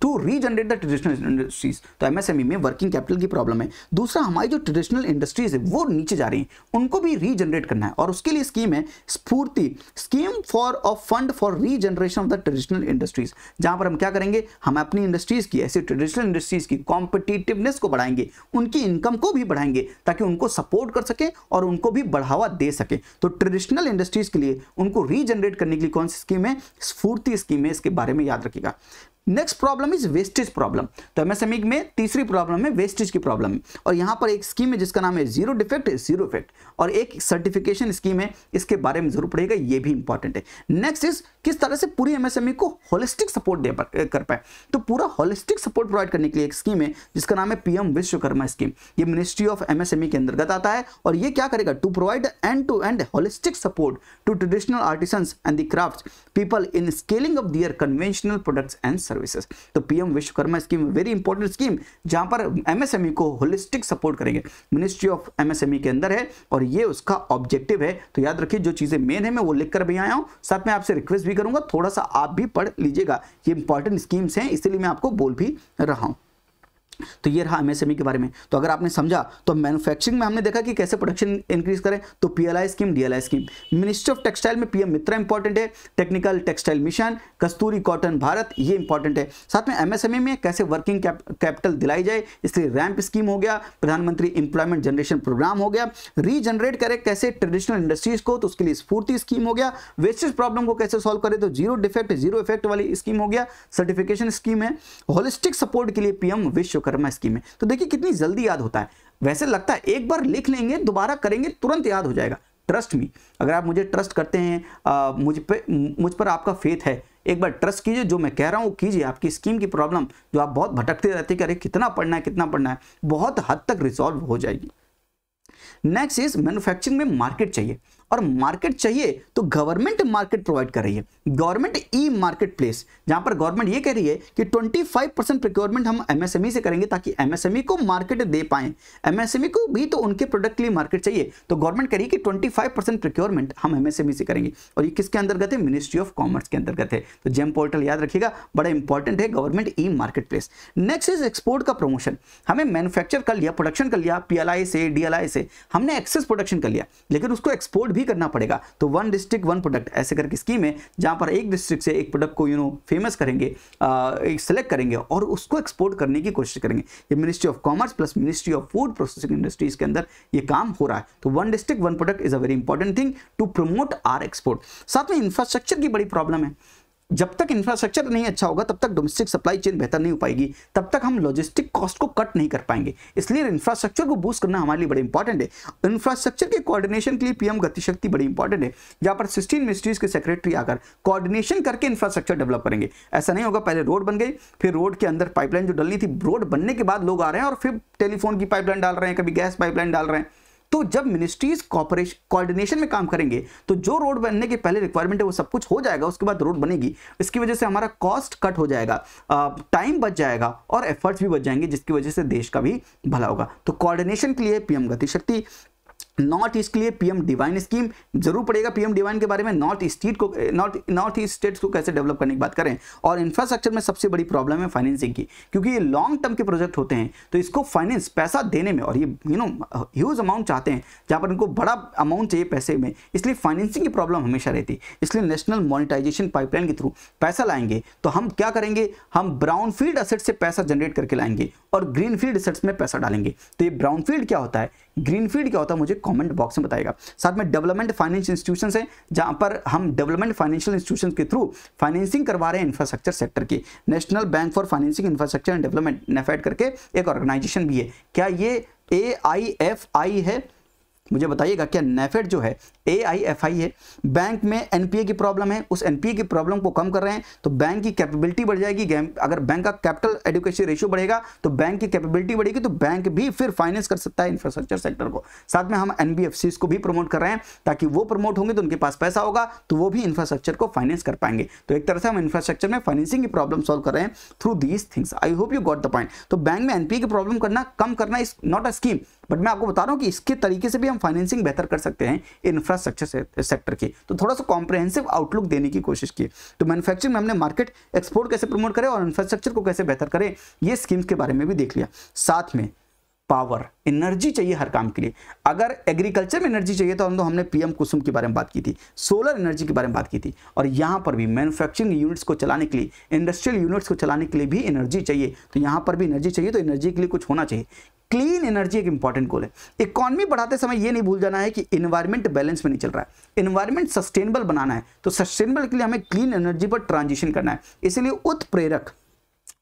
to regenerate the traditional industries तो एमएसएमई e में वर्किंग कैपिटल की प्रॉब्लम है दूसरा हमारी जो ट्रेडिशनल इंडस्ट्रीज है वो नीचे जा रही है उनको भी रीजनरेट करना है और उसके लिए स्कीम है SFURTI scheme for a fund for regeneration of the traditional industries जहां पर हम क्या करेंगे हम अपनी इंडस्ट्रीज की ऐसी ट्रेडिशनल इंडस्ट्रीज की कॉम्पिटिटिवनेस को बढ़ाएंगे उनकी इनकम को भी बढ़ाएंगे ताकि उनको सपोर्ट कर सकें और उनको भी बढ़ावा दे सकें तो ट्रेडिशनल इंडस्ट्रीज के लिए उनको रीजनरेट करने के लिए कौन सी स्कीम है स्फूर्ति स्कीम है इसके बारे में याद रखिएगा next problem is wastage problem तो एमएसएमई e में तीसरी प्रॉब्लम है वेस्टेज की प्रॉब्लम और यहां पर एक स्कीम है जिसका नाम है जीरो डिफेक्ट जीरो इफेक्ट और एक सर्टिफिकेशन स्कीम है इसके बारे में जरूर पड़ेगा ये भी इंपॉर्टेंट है नेक्स्ट इज किस तरह से पूरी एमएसएमई e को होलिस्टिक सपोर्ट दे कर पाए तो पूरा होलिस्टिक सपोर्ट प्रोवाइड करने के लिए एक स्कीम है जिसका नाम है पीएम विश्वकर्मा स्कीम ये मिनिस्ट्री ऑफ एमएसएमई के अंतर्गत आता है और ये क्या करेगा to provide end to end holistic support to traditional artisans and the craft people in scaling of their conventional products and service services तो PM Vishwakarma scheme very important scheme जहां पर एमएसएमई e को होलिस्टिक सपोर्ट करेंगे मिनिस्ट्री ऑफ एमएसएमई के अंदर है और ये उसका ऑब्जेक्टिव है तो याद रखिए जो चीजें मेन है मैं वो लिखकर भी आया हूं साथ में आपसे रिक्वेस्ट भी करूंगा थोड़ा सा आप भी पढ़ लीजिएगा ये इंपॉर्टेंट स्कीम्स हैं इसलिए मैं आपको बोल भी रहा हूं तो ये रहा एमएसएमई e के बारे में तो अगर आपने समझा तो मैन्युफैक्चरिंग में हमने देखा कि कैसे प्रोडक्शन इंक्रीज करें तो PLI scheme DLI scheme ministry of textile में पीएम मित्रा इंपॉर्टेंट है technical textile mission Kasturi cotton Bharat ये इंपॉर्टेंट है साथ में एमएसएमई e में कैसे वर्किंग कैपिटल दिलाई जाए इसलिए रैम्प स्कीम हो गया प्रधानमंत्री इंप्लॉयमेंट जनरेशन प्रोग्राम हो गया रीजनरेट करें कैसे ट्रेडिशनल इंडस्ट्रीज को तो उसके लिए स्फूर्ति स्कीम हो गया वेस्टेज प्रॉब्लम को कैसे सॉल्व करें तो जीरो डिफेक्ट जीरो इफेक्ट वाली स्कीम हो गया सर्टिफिकेशन स्कीम है होलिस्टिक सपोर्ट के लिए पीएम विश्व कर्मा स्कीम है तो देखिए कितनी जल्दी याद होता है वैसे लगता है एक बार लिख लेंगे दोबारा करेंगे तुरंत याद हो जाएगा ट्रस्ट मी अगर आप मुझे ट्रस्ट करते हैं आ, मुझ पर मुझ पर आपका फेथ है एक बार ट्रस्ट कीजिए जो मैं कह रहा हूँ कीजिए आपकी स्कीम की प्रॉब्लम जो आप बहुत भटकते रहते कि अरे कितना पढ़ना है कितना पढ़ना है बहुत हद तक रिजॉल्व हो जाएगी नेक्स्ट इज मैन्युफैक्चरिंग में मार्केट चाहिए और मार्केट चाहिए तो गवर्नमेंट मार्केट प्रोवाइड कर रही है गवर्नमेंट ई मार्केट प्लेस जहां पर गवर्नमेंट ये कह रही है कि 25 परसेंट प्रिक्योरमेंट हम एमएसएमई e से करेंगे ताकि एमएसएमई e को मार्केट दे पाए एमएसएमई e को भी तो उनके प्रोडक्ट के लिए मार्केट चाहिए तो गवर्नमेंट कह रही है कि फाइव परसेंट प्रिक्योरमेंट हम एमएसएमई से करेंगे और ये किसके अंतर्गत है मिनिस्ट्री ऑफ कॉमर्स के अंतर्गत है तो जेम पोर्टल याद रखिएगा बड़ा इंपॉर्टेंट है government e market place next is export का प्रमोशन हमें मैनुफेक्चर कर लिया प्रोडक्शन कर लिया पीएलआई से डीएलआई से हमने एक्सेस प्रोडक्शन कर लिया लेकिन उसको एक्सपोर्ट भी करना पड़ेगा तो वन डिस्ट्रिक्ट वन प्रोडक्ट ऐसे करके स्कीम है जहां पर एक डिस्ट्रिक्ट से एक प्रोडक्ट को यू नो फेमस करेंगे सेलेक्ट करेंगे और उसको एक्सपोर्ट करने की कोशिश करेंगे ये ministry of commerce plus ministry of food processing industries के अंदर ये काम हो रहा है तो one district one product is a very important thing to promote our export साथ में इंफ्रास्ट्रक्चर की बड़ी प्रॉब्लम है जब तक इंफ्रास्ट्रक्चर नहीं अच्छा होगा तब तक डोमेस्टिक सप्लाई चेन बेहतर नहीं हो पाएगी तब तक हम लॉजिस्टिक कॉस्ट को कट नहीं कर पाएंगे इसलिए इंफ्रास्ट्रक्चर को बूस्ट करना हमारे लिए बड़े इंपॉर्टेंट है इंफ्रास्ट्रक्चर के कोऑर्डिनेशन के लिए पीएम गतिशक्ति बड़ी इंपॉर्टेंट है जहां पर सिक्सटीन मिनिस्ट्रीज के सेक्रेटरी आकर कॉर्डिनेशन करके इंफ्रास्ट्रक्चर डेवलप करेंगे ऐसा नहीं होगा पहले रोड बन गई फिर रोड के अंदर पाइपलाइन जो डलनी थी रोड बनने के बाद लोग आ रहे हैं और फिर टेलीफोन की पाइपलाइन डाल रहे हैं कभी गैस पाइपलाइन डाल रहे हैं तो जब मिनिस्ट्रीज कोऑर्डिनेशन में काम करेंगे तो जो रोड बनने के पहले रिक्वायरमेंट है वो सब कुछ हो जाएगा उसके बाद रोड बनेगी इसकी वजह से हमारा कॉस्ट कट हो जाएगा टाइम बच जाएगा और एफर्ट्स भी बच जाएंगे जिसकी वजह से देश का भी भला होगा तो कॉर्डिनेशन के लिए पीएम गतिशक्ति नॉर्थ ईस्ट के लिए पीएम डिवाइन स्कीम जरूर पड़ेगा पीएम डिवाइन के बारे में नॉर्थ स्टेट को नॉर्थ नॉर्थ ईस्ट स्टेट्स को कैसे डेवलप करने की बात करें और इंफ्रास्ट्रक्चर में सबसे बड़ी प्रॉब्लम है फाइनेंसिंग की क्योंकि ये लॉन्ग टर्म के प्रोजेक्ट होते हैं तो इसको फाइनेंस पैसा देने में और ये यू नो ह्यूज अमाउंट चाहते हैं जहाँ पर इनको बड़ा अमाउंट चाहिए पैसे में इसलिए फाइनेंसिंग की प्रॉब्लम हमेशा रहती है इसलिए नेशनल मोनिटाइजेशन पाइपलाइन के थ्रू पैसा लाएंगे तो हम क्या करेंगे हम ब्राउन फील्ड असेट से पैसा जनरेट करके लाएंगे और ग्रीन फील्ड असेट्स में पैसा डालेंगे तो ये ब्राउन फील्ड क्या होता है ग्रीन फील्ड क्या होता है मुझे कमेंट बॉक्स में बताएगा साथ में डेवलपमेंट फाइनेंस इंस्टीट्यूशन है जहां पर हम डेवलपमेंट फाइनेंशियल इंस्टीट्यूशन के थ्रू फाइनेंसिंग करवा रहे हैं इंफ्रास्ट्रक्चर सेक्टर की national bank for financing infrastructure and development NaBFID करके एक ऑर्गेनाइजेशन भी है क्या ये ए आई एफ आई है मुझे बताइएगा क्या नेफेड जो है ए आई एफ आई है बैंक में एनपीए की प्रॉब्लम है उस एनपीए की प्रॉब्लम को कम कर रहे हैं तो बैंक की कैपेबिलिटी बढ़ जाएगी अगर बैंक का कैपिटल एडुकेशन रेशियो बढ़ेगा तो बैंक की कैपेबिलिटी बढ़ेगी तो बैंक भी फिर फाइनेंस कर सकता है इंफ्रास्ट्रक्चर सेक्टर को साथ में हम एनबीएफसी को भी प्रमोट कर रहे हैं ताकि वो प्रमोट होंगे तो उनके पास पैसा होगा तो वो भी इंफ्रास्ट्रक्चर को फाइनेंस कर पाएंगे तो एक तरह से हम इंफ्रास्ट्रक्चर में फाइनेंसिंग की प्रॉब्लम सोल्व कर रहे हैं through these things I hope you got the point तो बैंक में एनपीए की प्रॉब्लम करना कम करना is not a scheme but मैं आपको बता रहा हूँ कि इसके तरीके से भी हम फाइनेंसिंग बेहतर कर सकते हैं इंफ्रास्ट्रक्चर से, सेक्टर की तो थोड़ा सा कॉम्प्रहेंसिव आउटलुक देने की कोशिश की तो मैनुफैक्चरिंग में हमने मार्केट एक्सपोर्ट कैसे प्रमोट करें और इंफ्रास्ट्रक्चर को कैसे बेहतर करें ये स्कीम्स के बारे में भी देख लिया साथ में पावर एनर्जी चाहिए हर काम के लिए अगर एग्रीकल्चर में एनर्जी चाहिए तो हम तो हमने पीएम कुसुम के बारे में बात की थी सोलर एनर्जी के बारे में बात की थी और यहाँ पर भी मैन्युफैक्चरिंग यूनिट्स को चलाने के लिए इंडस्ट्रियल यूनिट्स को चलाने के लिए भी एनर्जी चाहिए तो यहाँ पर भी एनर्जी चाहिए तो एनर्जी के लिए कुछ होना चाहिए क्लीन एनर्जी एक इंपॉर्टेंट गोल है इकोनॉमी बढ़ाते समय ये नहीं भूल जाना है कि इन्वायरमेंट बैलेंस में नहीं चल रहा है इन्वायरमेंट सस्टेनेबल बनाना है तो सस्टेनेबल के लिए हमें क्लीन एनर्जी पर ट्रांजिशन करना है इसलिए उत्प्रेरक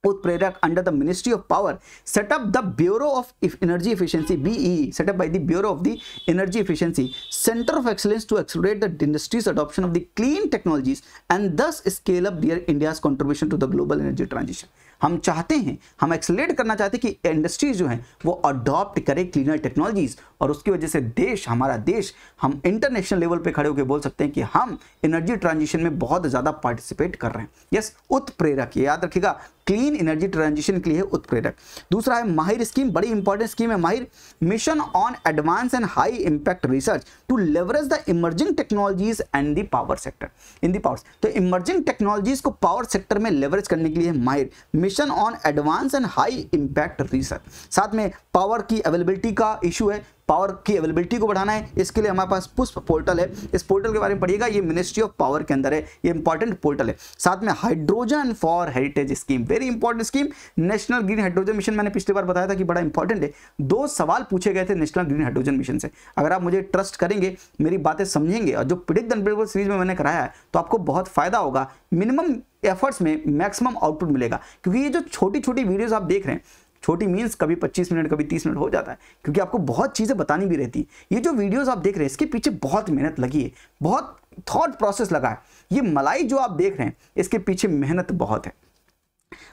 उत्प्रेरक under the ministry of power setup the bureau of energy efficiency BE setup by the bureau of the energy efficiency centre of excellence to accelerate the industry's adoption of the clean technologies and thus scale up their India's contribution to the global energy transition हम चाहते हैं हम एक्सलेट करना चाहते हैं कि इंडस्ट्रीज जो है वो अडॉप्ट करें क्लीनर टेक्नोलॉजीज और उसकी वजह से देश हमारा देश हम इंटरनेशनल लेवल पे खड़े होकर बोल सकते हैं कि हम एनर्जी ट्रांजिशन में बहुत ज़्यादा पार्टिसिपेट कर रहे हैं यस उत्प्रेरक याद रखिएगा क्लीन एनर्जी ट्रांजिशन के लिए उत्प्रेरक दूसरा है माहिर स्कीम बड़ी इंपॉर्टेंट स्कीम है MAHIR mission on advance and high impact research to leverage the emerging technologies and the power sector in the power तो इमर्जिंग टेक्नोलॉजीज को पावर सेक्टर में लेवरेज करने के लिए MAHIR mission on advance and high impact research साथ में पावर की अवेलेबिलिटी का इशू है पावर की अवेलेबिलिटी को बढ़ाना है इसके लिए हमारे पास पुष्प पोर्टल है इस पोर्टल के बारे में पढ़िएगा ये मिनिस्ट्री ऑफ पावर के अंदर है ये इंपॉर्टेंट पोर्टल है साथ में hydrogen for heritage scheme very important scheme national green hydrogen mission मैंने पिछली बार बताया था कि बड़ा इंपॉर्टेंट है दो सवाल पूछे गए थे नेशनल ग्रीन हाइड्रोजन मिशन से अगर आप मुझे ट्रस्ट करेंगे मेरी बातें समझेंगे और जो पीड़ित सीरीज में मैंने कराया है तो आपको बहुत फायदा होगा मिनिमम एफर्ट्स में मैक्सिमम आउटपुट मिलेगा क्योंकि ये जो छोटी छोटी वीडियोस आप देख रहे हैं छोटी मीन्स कभी 25 मिनट कभी 30 मिनट हो जाता है क्योंकि आपको बहुत चीज़ें बतानी भी रहती है ये जो वीडियोस आप देख रहे हैं इसके पीछे बहुत मेहनत लगी है बहुत थॉट प्रोसेस लगा है ये मलाई जो आप देख रहे हैं इसके पीछे मेहनत बहुत है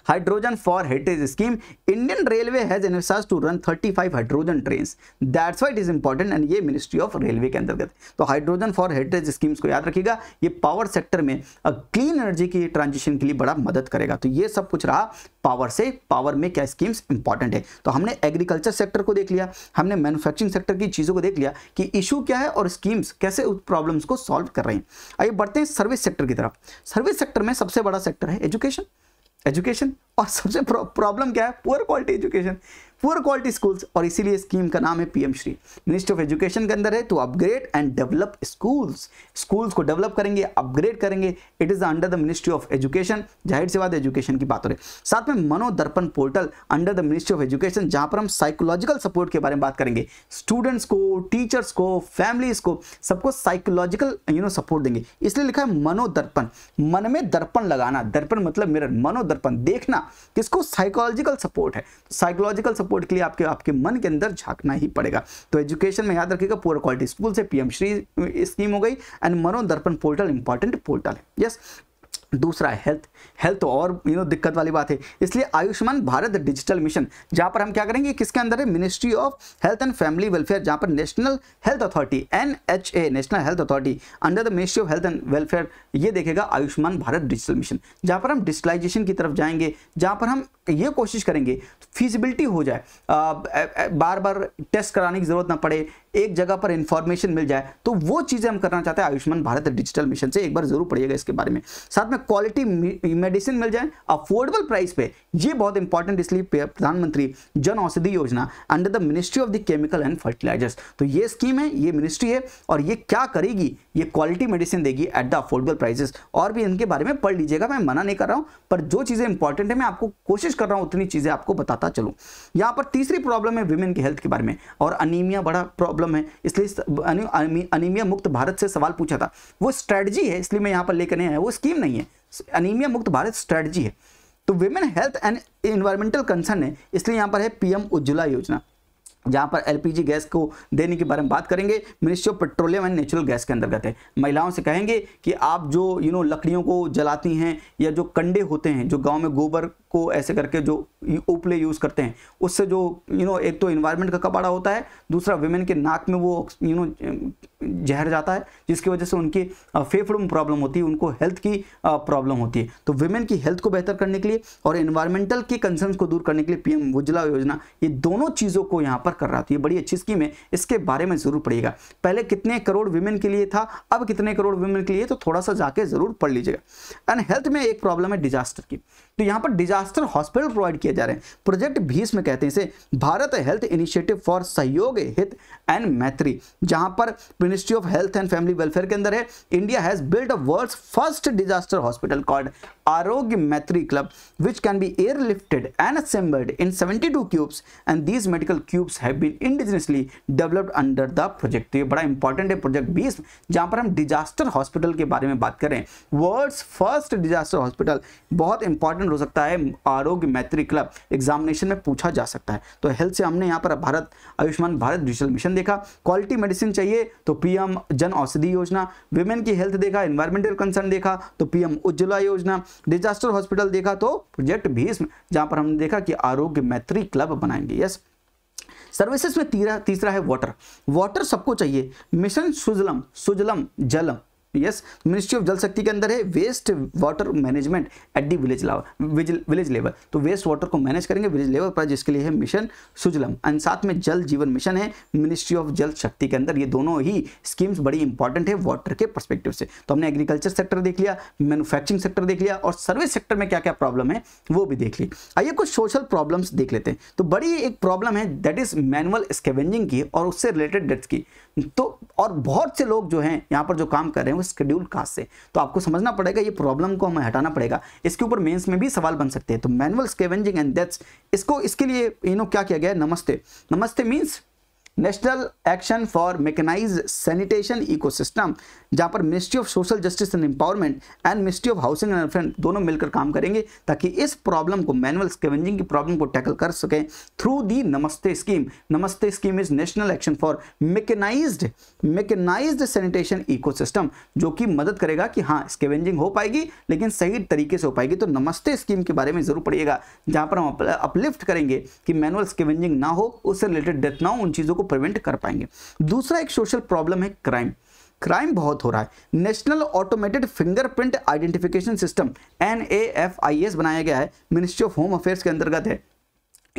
hydrogen for heritage scheme Indian railway has announced to run 35 hydrogen trains that's why is important and ये मिनिस्ट्री ऑफ रेलवे के अंतर्गत तो हाइड्रोजन फॉर हेरिटेज स्कीम्स को याद रखिएगा ये पावर सेक्टर में क्लीन एनर्जी की ट्रांजिशन के लिए बड़ा मदद करेगा तो ये सब कुछ रहा पावर से पावर में क्या स्कीम्स इंपॉर्टेंट है तो हमने एग्रीकल्चर सेक्टर को देख लिया हमने मैनुफैक्चरिंग सेक्टर की चीज़ों को देख लिया कि इशू क्या है और स्कीम्स कैसे उस प्रॉब्लम्स को सॉल्व कर रहे हैं आइए बढ़ते हैं सर्विस सेक्टर की तरफ सर्विस सेक्टर में सबसे बड़ा सेक्टर है एजुकेशन एजुकेशन और सबसे प्रॉब्लम क्या है poor quality education poor quality schools और इसीलिए स्कीम का नाम है PM Shri ministry of education के अंदर है तो upgrade and develop schools schools को डेवलप करेंगे अपग्रेड करेंगे it is under the ministry of education जाहिर से बात एजुकेशन की बात हो रही है साथ में Manodarpan portal under the ministry of education जहां पर हम साइकोलॉजिकल सपोर्ट के बारे में बात करेंगे स्टूडेंट्स को टीचर्स को फैमिलीज को सबको साइकोलॉजिकल यू नो सपोर्ट देंगे इसलिए लिखा है मनोदर्पण मन में दर्पण लगाना दर्पण मतलब मिरर मनोदर्पण देखना किसको साइकोलॉजिकल सपोर्ट है साइकोलॉजिकल सपोर्ट सपोर्ट के लिए आपके आपके मन के अंदर झांकना ही पड़ेगा तो एजुकेशन में याद रखिएगा पुअर क्वालिटी स्कूल से पीएम श्री स्कीम हो गई and Manodarpan portal important portal है यस दूसरा है हेल्थ हेल्थ तो और यू नो दिक्कत वाली बात है इसलिए आयुष्मान भारत डिजिटल मिशन जहां पर हम क्या करेंगे किसके अंदर है ministry of health and family welfare जहां पर national health authority N H A national health authority under the ministry of health and welfare ये देखेगा आयुष्मान भारत डिजिटल मिशन जहां पर हम डिजिटलाइजेशन की तरफ जाएंगे जहां पर हम ये कोशिश करेंगे फिजिबिलिटी तो हो जाए बार बार टेस्ट कराने की ज़रूरत ना पड़े एक जगह पर इंफॉर्मेशन मिल जाए तो वो चीज़ें हम करना चाहते हैं आयुष्मान भारत डिजिटल मिशन से एक बार ज़रूर पढ़िएगा इसके बारे में साथ में क्वालिटी मेडिसिन मिल जाए अफोर्डेबल प्राइस पे ये बहुत इंपॉर्टेंट इसलिए प्रधानमंत्री Jan Aushadhi Yojana under the ministry of the chemical and fertilisers तो ये स्कीम है ये मिनिस्ट्री है और ये क्या करेगी ये क्वालिटी मेडिसिन देगी एट द अफोर्डेबल प्राइसेस और भी इनके बारे में पढ़ लीजिएगा मैं मना नहीं कर रहा हूँ पर जो चीज़ें इंपॉर्टेंट है मैं आपको कोशिश कोशिश कर रहा हूँ उतनी चीज़ें आपको बताता चलूँ यहाँ पर तीसरी प्रॉब्लम है वीमेन की हेल्थ के बारे में और अनिमिया बड़ा प्रॉब्लम है इसलिए अनिमिया मुक्त भारत से सवाल पूछा था वो स्ट्रैटी है इसलिए मैं यहाँ पर लेकर नहीं आया वो स्कीम नहीं है अनिमिया मुक्त भारत स्ट्रैटी है तो women health and environmental concern है इसलिए यहाँ पर है पी उज्ज्वला योजना जहाँ पर एलपीजी गैस को देने के बारे में बात करेंगे ministry of petroleum and natural gas के अंतर्गत है महिलाओं से कहेंगे कि आप जो यू नो लकड़ियों को जलाती हैं या जो कंडे होते हैं जो गांव में गोबर को ऐसे करके जो ओपले यूज़ करते हैं उससे जो यू नो एक तो इन्वायरमेंट का कपाड़ा होता है दूसरा वेमेन के नाक में वो यू नो जहर जाता है जिसकी वजह से उनकी फेफड़ों में प्रॉब्लम होती है उनको हेल्थ की प्रॉब्लम होती है तो वेमेन की हेल्थ को बेहतर करने के लिए और इन्वायरमेंटल के कंसर्न को दूर करने के लिए पीएम एम योजना ये दोनों चीज़ों को यहाँ पर कर रहा था ये बड़ी अच्छी स्कीम है इसके बारे में ज़रूर पड़ेगा पहले कितने करोड़ वीमेन के लिए था अब कितने करोड़ वुमेन के लिए तो थोड़ा सा जाके ज़रूर पढ़ लीजिएगा एंड हेल्थ में एक प्रॉब्लम है डिजास्टर की तो यहाँ पर डिजास्टर हॉस्पिटल प्रोवाइड किए जा रहे हैं प्रोजेक्ट भीष्म कहते हैं इसे भारत हेल्थ इनिशिएटिव फॉर सहयोग हित एंड मैत्री जहाँ पर ministry of health and family welfare के अंदर है India has build a world first disaster hospital called Arogya Maitri cube which can be air lifted and assembled in 72 cubes and these medical cubes have been indigenously developed under the project तो ये बड़ा इंपॉर्टेंट है प्रोजेक्ट बीस जहाँ पर हम डिजास्टर हॉस्पिटल के बारे में बात करें वर्ल्ड फर्स्ट डिजास्टर हॉस्पिटल बहुत इंपॉर्टेंट इंपॉर्टेंट हो सकता है आरोग्य मैत्री क्लब एग्जामिनेशन में पूछा जा सकता है तो हेल्थ से हमने यहाँ पर भारत आयुष्मान भारत डिजिटल मिशन देखा क्वालिटी मेडिसिन चाहिए तो पीएम जन औषधि योजना वेमेन की हेल्थ देखा इन्वायरमेंटल कंसर्न देखा तो पीएम उज्ज्वला योजना डिजास्टर हॉस्पिटल देखा तो प्रोजेक्ट भीष्म जहाँ पर हमने देखा कि आरोग्य मैत्री क्लब बनाएंगे यस सर्विसेज में तीसरा है वाटर वाटर सबको चाहिए मिशन सुजलम सुजलम जलम यस मिनिस्ट्री ऑफ जल शक्ति के अंदर है waste water management at the village level village level तो वेस्ट वाटर को मैनेज करेंगे विलेज लेवल पर जिसके लिए है मिशन सुजलम एंड साथ में जल जीवन मिशन है मिनिस्ट्री ऑफ जल शक्ति के अंदर ये दोनों ही स्कीम्स बड़ी इंपॉर्टेंट है वाटर के परस्पेक्टिव से तो हमने एग्रीकल्चर सेक्टर देख लिया मैनुफैक्चरिंग सेक्टर देख लिया और सर्विस सेक्टर में क्या क्या प्रॉब्लम है वो भी देख ली आइए कुछ सोशल प्रॉब्लम्स देख लेते हैं तो बड़ी एक प्रॉब्लम है दैट इज मैनुअल स्केवेंजिंग की और उससे रिलेटेड डेथ की तो और बहुत से लोग जो हैं यहाँ पर जो काम कर रहे हैं शेड्यूल कास्ट से तो आपको समझना पड़ेगा ये प्रॉब्लम को हमें हटाना पड़ेगा इसके ऊपर मेंस में भी सवाल बन सकते हैं तो मैनुअल स्केवेंजिंग एंड डेथ्स इसको इसके लिए यू नो क्या किया गया Namaste Namaste means national action for mechanize sanitation ecosystem जहाँ पर ministry of social justice and empowerment and ministry of housing and friend दोनों मिलकर काम करेंगे ताकि इस प्रॉब्लम को मैनुअल स्केवेंजिंग की प्रॉब्लम को टैकल कर सकें through the Namaste scheme Namaste scheme is national action for mechanize mechanize sanitation system जो कि मदद करेगा कि हाँ स्केवेंजिंग हो पाएगी लेकिन सही तरीके से हो पाएगी तो नमस्ते स्कीम के बारे में जरूर पड़िएगा जहाँ पर हम अपलिफ्ट करेंगे कि मैनुअल स्केवेंजिंग ना हो उससे रिलेटेड डेथ ना हो उन चीज़ों को प्रिवेंट कर पाएंगे दूसरा एक सोशल प्रॉब्लम है क्राइम क्राइम बहुत हो रहा है national automated fingerprint identification system N बनाया गया है मिनिस्ट्री ऑफ होम अफेयर्स के अंतर्गत है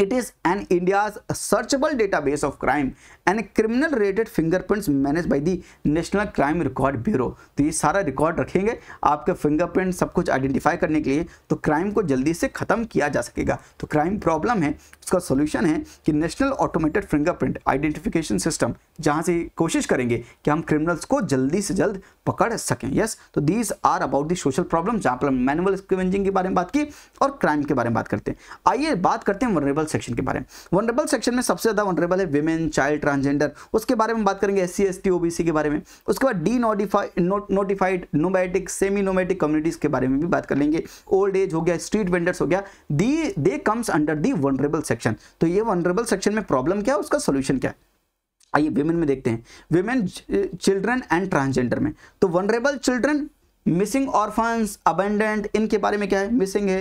it is an india's searchable database of crime and criminal related fingerprints managed by the national crime record bureau तो ये सारा रिकॉर्ड रखेंगे आपके फिंगरप्रिंट सब कुछ आइडेंटिफाई करने के लिए तो क्राइम को जल्दी से ख़त्म किया जा सकेगा तो क्राइम प्रॉब्लम है उसका सोल्यूशन है कि national automated fingerprint identification system जहाँ से कोशिश करेंगे कि हम क्रिमिनल्स को जल्दी से जल्द पकड़ सकें यस तो these are about the social problem जहाँ पर मैनुअल स्क्रिवेंजिंग के बारे में बात की और क्राइम के बारे में बात करते हैं आइए बात करते हैं वनरेबल वनरेबल सेक्शन के बारे में वनरेबल सेक्शन में सबसे ज़्यादा वनरेबल है वेमेन चाइल्ड ट्रांसजेंडर उसके बारे में बात करेंगे एस सी ओबीसी के बारे में उसके बाद denotified notified nomadic semi nomadic communities के बारे में भी बात कर लेंगे ओल्ड एज हो गया स्ट्रीट वेंडर्स हो गया the they comes under the vulnerable section तो ये वनरेबल सेक्शन में प्रॉब्लम क्या है उसका सोल्यूशन क्या है आइए वेमेन में देखते हैं वेमेन चिल्ड्रन एंड ट्रांसजेंडर में तो vulnerable children missing orphans abandoned इनके बारे में क्या है मिसिंग है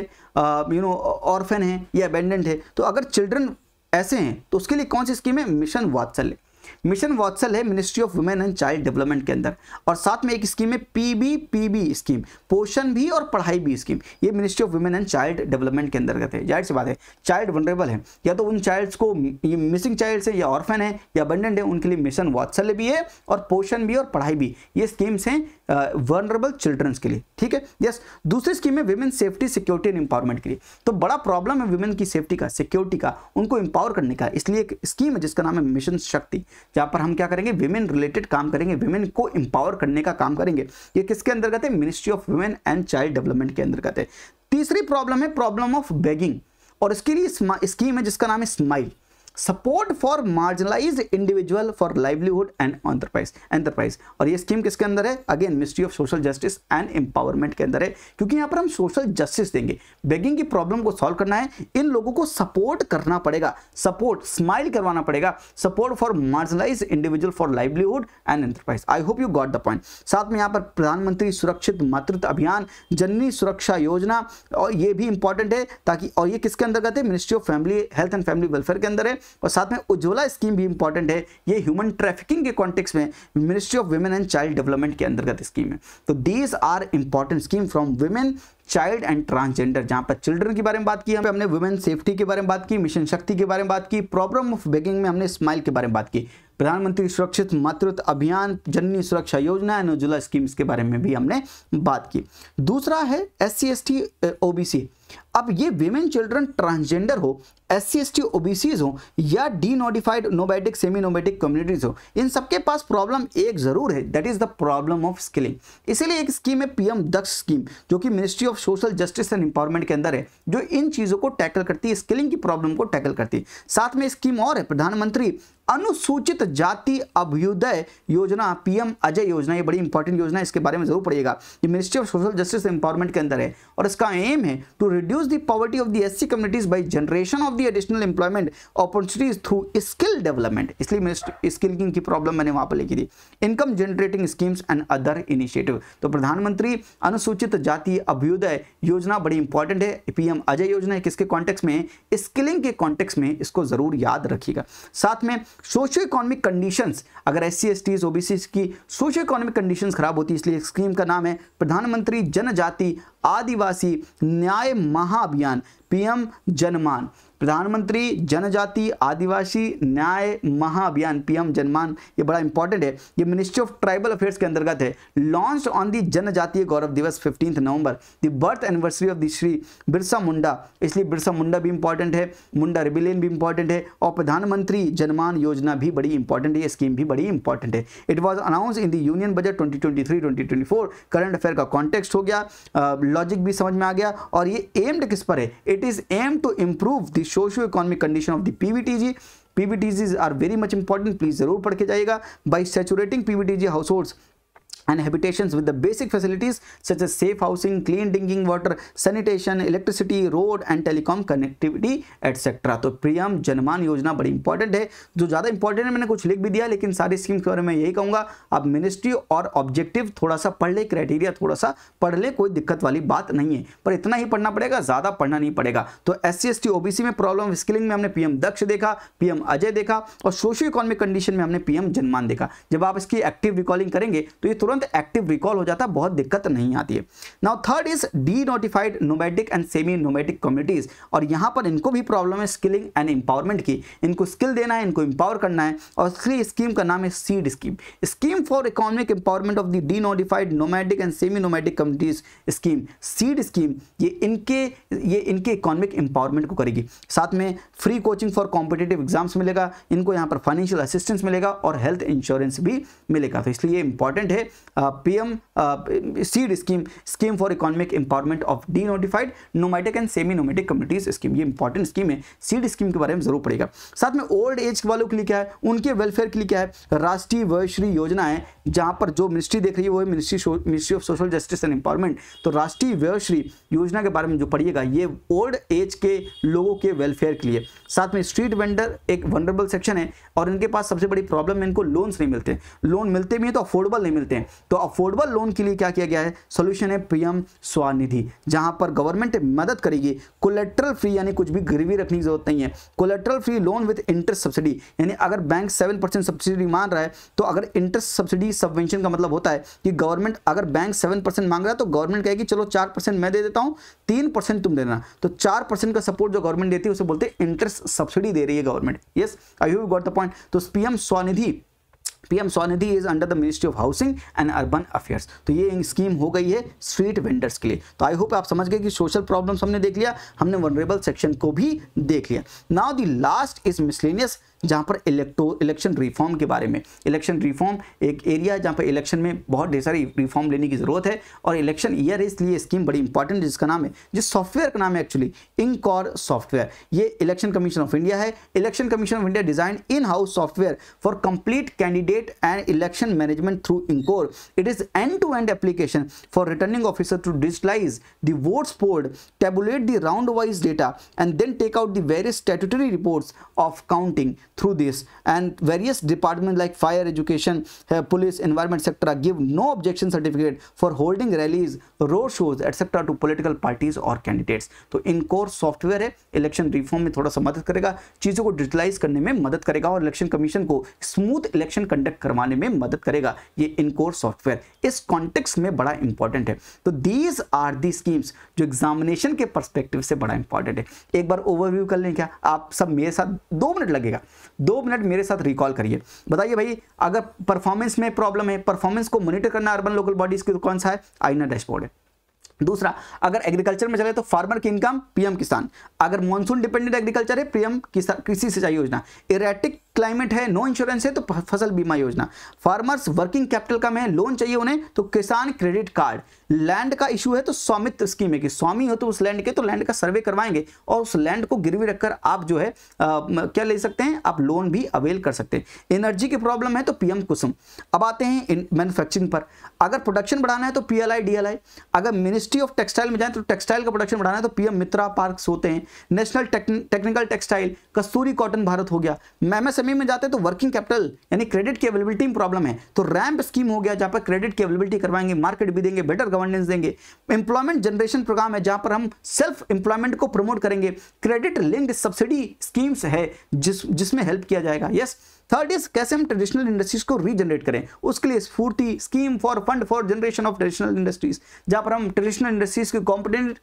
यू नो ऑर्फन है या अबेंडेंट है तो अगर चिल्ड्रन ऐसे हैं तो उसके लिए कौन सी स्कीम है मिशन वात्सल्य मिशन वात्सल है ministry of women and child development के अंदर और साथ में एक स्कीम है पी बी स्कीम पोषण भी और पढ़ाई भी स्कीम ये ministry of women and child development के अंतर्गत है जाहिर सी बात है चाइल्ड वनरेबल है या तो उन चाइल्ड्स को ये मिसिंग चाइल्ड्स है या ऑर्फन है या बंडेंट है उनके लिए मिशन वात्सल्य भी है और पोषण भी और पढ़ाई भी ये स्कीम्स हैं वर्नरेबल चिल्ड्रंस के लिए ठीक है यस दूसरी स्कीम है women safety security and empowerment के लिए तो बड़ा प्रॉब्लम है वुमेन की सेफ्टी का सिक्योरिटी का उनको एम्पावर करने का इसलिए एक स्कीम है जिसका नाम है मिशन शक्ति जहाँ पर हम क्या करेंगे वुमेन रिलेटेड काम करेंगे वुमेन को एम्पावर करने का काम करेंगे ये किसके अंतर्गत है ministry of women and child development के अंतर्गत है तीसरी प्रॉब्लम है प्रॉब्लम ऑफ बेगिंग और इसके लिए स्कीम है जिसका नाम है smile support for marginalised individual for livelihood and enterprise enterprise और ये स्कीम किसके अंदर है again ministry of social justice and empowerment के अंदर है क्योंकि यहाँ पर हम सोशल जस्टिस देंगे बेगिंग की प्रॉब्लम को सॉल्व करना है इन लोगों को सपोर्ट करना पड़ेगा सपोर्ट स्माइल करवाना पड़ेगा support for marginalised individual for livelihood and enterprise I hope you got the point साथ में यहाँ पर प्रधानमंत्री सुरक्षित मातृत्व अभियान जननी सुरक्षा योजना और ये भी इंपॉर्टेंट है ताकि और ये किसके अंतर्गत है ministry of family health and family welfare के अंदर है और साथ में उज्ज्वला स्कीम भी इंपॉर्टेंट है ये ह्यूमन ट्रैफिकिंग के कॉन्टेक्स में ministry of women and child development के अंतर्गत स्कीम है तो these are important scheme from women child and transgender जहां पर चिल्ड्रन के बारे में बात की हमने वुमेन सेफ्टी के बारे में बात की मिशन शक्ति के बारे में बात की प्रॉब्लम ऑफ बेगिंग में हमने स्माइल के बारे में बात की प्रधानमंत्री सुरक्षित मातृत्व अभियान जननी सुरक्षा योजना एंड उज्ज्वला स्कीम्स के बारे में भी हमने बात की दूसरा है S C S T OBC अब ये वेमेन चिल्ड्रन ट्रांसजेंडर हो S C S T O B Cs हो या denotified nomadic semi nomadic communities हो इन सबके पास प्रॉब्लम एक ज़रूर है that is the problem of skilling इसीलिए एक स्कीम है पीएम दक्ष स्कीम जो कि ministry of social justice and empowerment के अंदर है जो इन चीज़ों को टैकल करती है स्किलिंग की प्रॉब्लम को टैकल करती है साथ में स्कीम और है प्रधानमंत्री अनुसूचित जाति अभ्युदय योजना पीएम अजय योजना ये बड़ी इंपॉर्टेंट योजना है इसके बारे में जरूर पड़ेगा ये ministry of social justice empowerment के अंदर है और इसका एम है to reduce the poverty of the SC communities by generation of the भी additional employment opportunities through skill development इसलिए मैं स्किलिंग की प्रॉब्लम मैंने वहां पर लिखी थी income generating schemes and other initiative तो प्रधानमंत्री अनुसूचित जाति अभ्युदय योजना बड़ी इंपॉर्टेंट है पीएम अजय योजना है किसके कॉन्टेक्स में स्किलिंग के कॉन्टेक्स में इसको जरूर याद रखिएगा साथ में सोशो इकोनॉमिक कंडीशन अगर S C S Ts OBC की सोशो इकोनॉमिक कंडीशन खराब होती है इसलिए स्कीम का नाम है प्रधानमंत्री जनजाति आदिवासी न्याय महाअभियान पीएम जनमान प्रधानमंत्री जनजाति आदिवासी न्याय महाअभियान पीएम जनमान ये बड़ा इंपॉर्टेंट है ये मिनिस्ट्री ऑफ ट्राइबल अफेयर्स के अंतर्गत है launch on the Janjatiya Gaurav Divas fifteenth November the birth anniversary of the Shri Birsa Munda इसलिए बिरसा मुंडा भी इंपॉर्टेंट है मुंडा रिबिलियन भी इंपॉर्टेंट है और प्रधानमंत्री जनमान योजना भी बड़ी इंपॉर्टेंट है स्कीम भी बड़ी इंपॉर्टेंट है it was announce in the union budget twenty twenty three twenty twenty four current affair का कॉन्टेक्स्ट हो गया लॉजिक भी समझ में आ गया और ये एम्ड किस पर है it is aim to improve the socio economic condition of the PVTG PVTGs are very much important please जरूर पढ़ के जाएगा by saturating PVTG households and habitations with the basic facilities such as safe housing, clean drinking water, sanitation, electricity, road and telecom connectivity etc. तो प्रियम जनमान योजना बड़ी इंपॉर्टेंट है जो ज़्यादा इंपॉर्टेंट है मैंने कुछ लिख भी दिया लेकिन सारी स्कीम के बारे में यही कहूँगा आप मिनिस्ट्री और ऑब्जेक्टिव थोड़ा सा पढ़ ले क्राइटेरिया थोड़ा सा पढ़ ले कोई दिक्कत वाली बात नहीं है पर इतना ही पढ़ना पड़ेगा ज़्यादा पढ़ना नहीं पड़ेगा तो एस सी ओबीसी में प्रॉब्लम स्किलिंग में हमने पीएम दक्ष देखा पीएम अजय देखा और सोशियो इकोनॉमिक कंडीशन में हमने पीएम जनमान देखा जब आप इसकी एक्टिव रिकॉलिंग करेंगे तो ये तुरंत तुरंत एक्टिव रिकॉल हो जाता है बहुत दिक्कत नहीं आती है now third is denotified nomadic and semi nomadic communities और यहाँ पर इनको भी प्रॉब्लम है स्किलिंग एंड एम्पावरमेंट की इनको स्किल देना है इनको एम्पावर करना है और इसलिए स्कीम का नाम है SEED scheme scheme for economic empowerment of the denotified nomadic and semi nomadic communities scheme SEED scheme ये इनके ये इनके इकोनॉमिक एम्पावरमेंट को करेगी साथ में free coaching for competitive exams मिलेगा इनको यहाँ पर फाइनेंशियल असिस्टेंस मिलेगा और हेल्थ इंश्योरेंस भी मिलेगा तो इसलिए इंपॉर्टेंट है PM SEED scheme scheme for economic empowerment of denotified nomadic and semi nomadic communities scheme ये इंपॉर्टेंट स्कीम है सीड स्कीम के बारे में जरूर पड़ेगा साथ में ओल्ड एज वालों के लिए क्या है उनके वेलफेयर के लिए क्या है राष्ट्रीय वयश्री योजना है जहां पर जो मिनिस्ट्री देख रही है वो है ministry ministry of social justice and empowerment तो राष्ट्रीय वयश्री योजना के बारे में जो पढ़िएगा ये ओल्ड एज के लोगों के वेलफेयर के लिए साथ में स्ट्रीट वेंडर एक वनरेबल सेक्शन है और इनके पास सबसे बड़ी प्रॉब्लम है इनको लोन्स नहीं मिलते लोन मिलते भी हैं तो अफोर्डेबल नहीं मिलते हैं तो अफोर्डेबल लोन के लिए क्या किया गया है सोल्यूशन है पीएम स्वानिधि जहां पर गवर्नमेंट मदद करेगी कोलेट्रल फ्री यानी कुछ भी गिरवी रखने की जरूरत नहीं है collateral free loan with interest subsidy यानी अगर बैंक सेवन परसेंट सब्सिडी मान रहा है तो अगर इंटरेस्ट सब्सिडी सबवेंशन का मतलब होता है कि गवर्नमेंट अगर बैंक सेवन मांग रहा है तो गवर्नमेंट कहेगी चलो चार मैं दे देता हूँ तीन तुम देना तो चार का सपोर्ट जो गवर्नमेंट देती है उसे बोलते हैं इंटरेस्ट सब्सिडी दे रही है government yes I you got the point तो PM Svanidhi PM Svanidhi is under the ministry of housing and urban affairs तो ये स्कीम हो गई है स्ट्रीट वेंडर्स के लिए तो आई होप आप समझ गए कि सोशल प्रॉब्लम्स हमने देख लिया हमने वनरेबल सेक्शन को भी देख लिया now the last is miscellaneous जहाँ पर इलेक्टो इलेक्शन रिफॉर्म के बारे में इलेक्शन रिफॉर्म एक एरिया जहाँ पर इलेक्शन में बहुत ढेर सारी रिफॉर्म लेने की ज़रूरत है और इलेक्शन ईयर इसलिए स्कीम बड़ी इंपॉर्टेंट जिसका नाम है जिस सॉफ्टवेयर का नाम है एक्चुअली इनकॉर सॉफ्टवेयर ये इलेक्शन कमीशन ऑफ इंडिया है election commission of India design in house software for complete candidate and election management through Encore it is end to end application for returning officer to digitalize the votes polled tabulate the round wise data and then take out the various statutory reports of counting through this and various departments like fire education uh, police environment etc give no objection certificate for holding rallies road shows etc to political parties or candidates तो इनकोर सॉफ्टवेयर है इलेक्शन रिफॉर्म में थोड़ा सा मदद करेगा चीज़ों को डिजिटलाइज करने में मदद करेगा और इलेक्शन कमीशन को स्मूथ इलेक्शन कंडक्ट करवाने में मदद करेगा ये इनकोर सॉफ्टवेयर इस कॉन्टेक्स्ट में बड़ा इंपॉर्टेंट है तो दीज आर दी स्कीम्स जो एग्जामिनेशन के परस्पेक्टिव से बड़ा इंपॉर्टेंट है एक बार ओवरव्यू कर लें क्या आप सब मेरे साथ दो मिनट लगेगा दो मिनट मेरे साथ रिकॉल करिए बताइए भाई अगर परफॉर्मेंस में प्रॉब्लम है परफॉर्मेंस को मॉनिटर करना अर्बन लोकल बॉडीज की कौन सा है आईना डैशबोर्ड है दूसरा अगर एग्रीकल्चर में चले तो फार्मर की इनकम पीएम किसान अगर मानसून डिपेंडेंट एग्रीकल्चर है पीएम कृषि सिंचाई योजना इरेटिक क्लाइमेट है नो इंश्योरेंस है तो फसल बीमा योजना फार्मर्स वर्किंग कैपिटल कम है लोन चाहिए उन्हें तो किसान क्रेडिट कार्ड लैंड का इशू है तो स्वामित्व स्कीम है कि स्वामी हो तो उस लैंड के तो लैंड का सर्वे करवाएंगे और उस लैंड को गिरवी रखकर आप जो है आ, क्या ले सकते हैं आप लोन भी अवेल कर सकते हैं एनर्जी की प्रॉब्लम है तो पीएम कुसुम अब आते हैं मैन्युफैक्चरिंग पर अगर प्रोडक्शन बढ़ाना है तो पी एल अगर मिनिस्ट्री ऑफ टेक्सटाइल में जाए तो टेक्सटाइल का प्रोडक्शन बढ़ाना है तो पीएम मित्रा पार्क होते हैं national technical textile Kasturi cotton Bharat हो गया मैम एमएसएमई में जाते हैं तो वर्किंग कैपिटल यानी क्रेडिट की अवेलेबिलिटी में प्रॉब्लम है तो रैम्प स्कीम हो गया जहां पर क्रेडिट की अवेलेबिलिटी करवाएंगे मार्केट भी देंगे बेटर गवर्नेंस देंगे एम्प्लॉयमेंट जनरेशन प्रोग्राम है जहां पर हम सेल्फ एम्प्लॉयमेंट को प्रमोट करेंगे क्रेडिट लिंक सब्सिडी स्कीम्स है जिस जिसमें हेल्प किया जाएगा यस थर्ड इज कैसे हम ट्रेडिशनल इंडस्ट्रीज को रीजनरेट करें उसके लिए Sfurti scheme for fund for generation of traditional industries जहां पर हम ट्रेडिशनल इंडस्ट्रीज की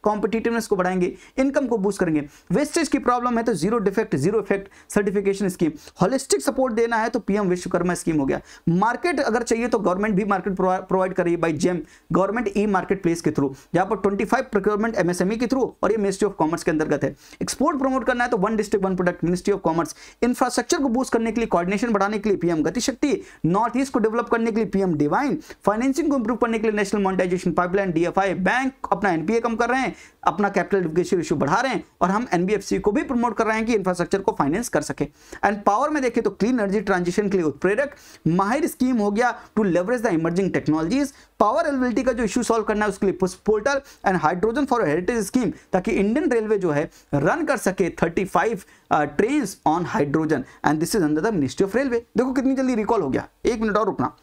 कॉम्पिटेटिवनेस को बढ़ाएंगे इनकम को बूस्ट करेंगे वेस्टेज की प्रॉब्लम है तो zero defect zero effect certification scheme holistic support देना है तो पीएम विश्वकर्मा स्कीम हो गया मार्केट अगर चाहिए तो गवर्नमेंट भी मार्केट प्रोवाइड कर by GeM government e market marketplace के थ्रू यहाँ पर ट्वेंटी फाइव प्रोक्योरमेंट एमएसएमई के थ्रू और ये मिनिस्ट्री ऑफ कॉमर्स के अंतर्गत है एक्सपोर्ट प्रमोट करना है तो one district one product ministry of commerce infrastructure को बूस्ट करने के लिए कॉर्डिनेशन बढ़ाने के लिए पीएम गतिशक्ति नॉर्थ ईस्ट को डेवलप करने के लिए पीएम डिवाइन फाइनेंसिंग को इंप्रूव करने के लिए national monetization pipeline DFI bank अपना एनपीए कम कर रहे हैं अपना कैपिटल एडुकेशन इश्यू बढ़ा रहे हैं और हम एनबीएफसी को भी प्रमोट कर रहे हैं कि इंफ्रास्ट्रक्चर को फाइनेंस कर सके एंड पावर में देखें तो क्लीन एनर्जी ट्रांजिशन के लिए उत्प्रेरक माहिर स्कीम हो गया to leverage the emerging technologies power availability का जो इश्यू सॉल्व करना है उसके लिए PUSHP portal and hydrogen for heritage scheme ताकि इंडियन रेलवे जो है रन कर सके 35 train on hydrogen and this is under the ministry of railway देखो कितनी जल्दी रिकॉल हो गया एक मिनट और रुकना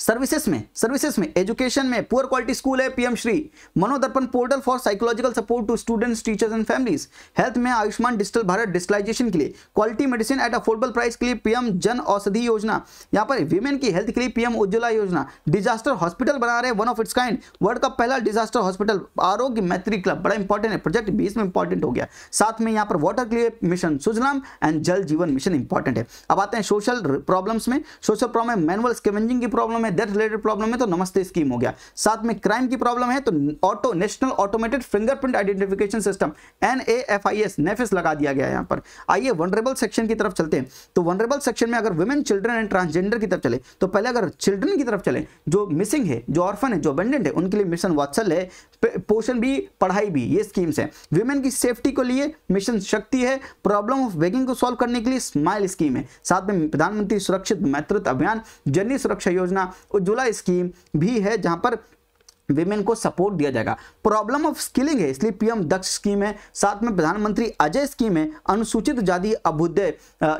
सर्विसेज में सर्विसेज में एजुकेशन में पुअर क्वालिटी स्कूल है PM Shri Manodarpan portal for psychological support to students teachers and families health में आयुष्मान डिजिटल भारत डिजिटलाइजेशन के लिए quality medicine at affordable price के लिए पीएम जन औषधि योजना यहाँ पर वीमेन की हेल्थ के लिए पीएम उज्ज्वला योजना डिजास्टर हॉस्पिटल बना रहे one of its kind world का पहला डिजास्टर हॉस्पिटल आरोग्य मैत्री क्लब बड़ा इंपॉर्टेंट है प्रोजेक्ट बीस में इंपॉर्टेंट हो गया साथ में यहाँ पर वाटर के लिए मिशन सुजलाम एंड जल जीवन मिशन इंपॉर्टेंट है अब आते हैं सोशल प्रॉब्लम्स में सोशल प्रॉब्लम मैनुअल स्केवेंजिंग की प्रॉब्लम है है डेथ रिलेटेड प्रॉब्लम है तो नमस्ते स्कीम हो गया साथ में क्राइम की प्रॉब्लम है तो auto national automated fingerprint identification system N A F I S NAFIS लगा दिया गया यहाँ पर आइए वनरेबल सेक्शन की तरफ चलते हैं तो वनरेबल सेक्शन में अगर वुमेन चिल्ड्रन एंड ट्रांसजेंडर की तरफ चले तो पहले अगर चिल्ड्रन की तरफ चले जो मिसिंग है जो ऑर्फन है जो अबेंडेंट है उनके लिए मिशन वात्सल है पोषण भी पढ़ाई भी ये स्कीम्स हैं वुमेन की सेफ्टी को लिए मिशन शक्ति है प्रॉब्लम ऑफ बेगिंग को सॉल्व करने के लिए स्माइल स्कीम है साथ में प्रधानमंत्री सुरक्षित मैत्रित अभियान जननी सुरक्षा योजना उज्ज्वला स्कीम भी है जहां पर विमेन को सपोर्ट दिया जाएगा प्रॉब्लम ऑफ स्किलिंग है इसलिए पीएम दक्ष स्कीम है साथ में प्रधानमंत्री अजय स्कीम है अनुसूचित जाति अभ्युदय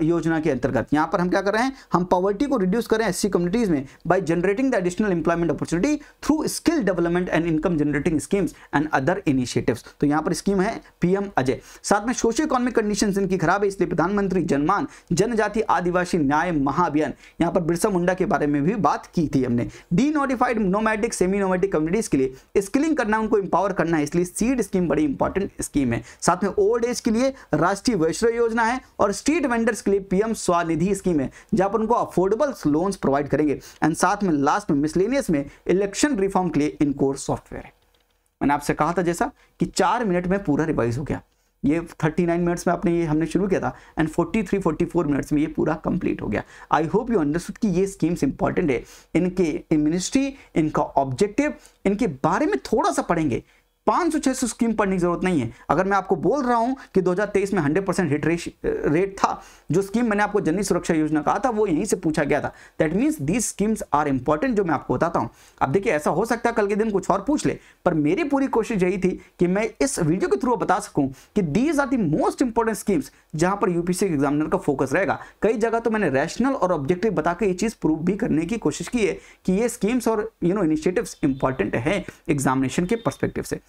योजना के अंतर्गत यहां पर हम क्या कर रहे हैं हम पॉवर्टी को रिड्यूस कर रहे हैं एससी कम्युनिटीज में by generating the additional employment opportunity through skill development and income generating schemes and other initiative तो यहाँ पर स्कीम है पीएम अजय साथ में सोशो इकोनॉमिक कंडीशन इनकी खराब है इसलिए प्रधानमंत्री जनमान जनजाति आदिवासी न्याय महाअभियान यहां पर बिरसा मुंडा के बारे में भी बात की थी हमने denotified nomadic semi nomadic community studies के लिए स्किलिंग करना उनको इंपावर करना है इसलिए सीड स्कीम बड़ी इंपॉर्टेंट स्कीम है साथ में ओल्ड एज के लिए राष्ट्रीय वैश्विक योजना है और स्ट्रीट वेंडर्स के लिए पीएम स्वानिधि स्कीम है जहां पर उनको अफोर्डेबल लोन्स प्रोवाइड करेंगे एंड साथ में लास्ट में मिसलेनियस में इलेक्शन रिफॉर्म के लिए इनकोर सॉफ्टवेयर है मैंने आपसे कहा था जैसा कि चार मिनट में पूरा रिवाइज हो गया ये 39 मिनट्स में आपने ये हमने शुरू किया था एंड 43 44 मिनट्स में ये पूरा कंप्लीट हो गया आई होप यू अंडरस्टूड कि ये स्कीम्स इंपॉर्टेंट है इनके मिनिस्ट्री इनका ऑब्जेक्टिव इनके बारे में थोड़ा सा पढ़ेंगे पाँच सौ छः सौ स्कीम पढ़ने की जरूरत नहीं है अगर मैं आपको बोल रहा हूं कि 2023 में 100 परसेंट हिट रेट था जो स्कीम मैंने आपको जननी सुरक्षा योजना कहा था वो यहीं से पूछा गया था that means these schemes are important जो मैं आपको बताता हूं अब देखिए ऐसा हो सकता है कल के दिन कुछ और पूछ ले पर मेरी पूरी कोशिश यही थी कि मैं इस वीडियो के थ्रू बता सकूं कि these are the most important schemes जहां पर यूपीसी एग्जामिनर का फोकस रहेगा कई जगह तो मैंने रैशनल और ऑब्जेक्टिव बताकर ये चीज़ प्रूव भी करने की कोशिश की है कि ये स्कीम्स और यू नो इनिशिएटिव्स इंपॉर्टेंट है एग्जामिनेशन के परस्पेक्टिव से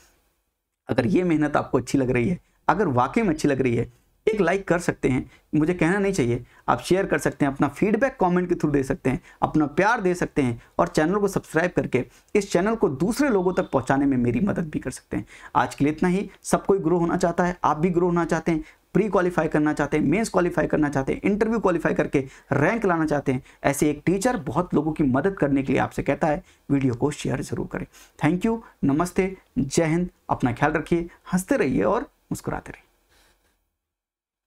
अगर ये मेहनत आपको अच्छी लग रही है अगर वाकई में अच्छी लग रही है एक लाइक कर सकते हैं मुझे कहना नहीं चाहिए आप शेयर कर सकते हैं अपना फीडबैक कमेंट के थ्रू दे सकते हैं अपना प्यार दे सकते हैं और चैनल को सब्सक्राइब करके इस चैनल को दूसरे लोगों तक पहुंचाने में मेरी मदद भी कर सकते हैं आज के लिए इतना ही सब कोई ग्रो होना चाहता है आप भी ग्रो होना चाहते हैं प्री क्वालिफाई करना चाहते हैं मेंस क्वालिफाई करना चाहते हैं इंटरव्यू क्वालिफाई करके रैंक लाना चाहते हैं ऐसे एक टीचर बहुत लोगों की मदद करने के लिए आपसे कहता है वीडियो को शेयर जरूर करें थैंक यू नमस्ते जय हिंद अपना ख्याल रखिए हंसते रहिए और मुस्कुराते रहिए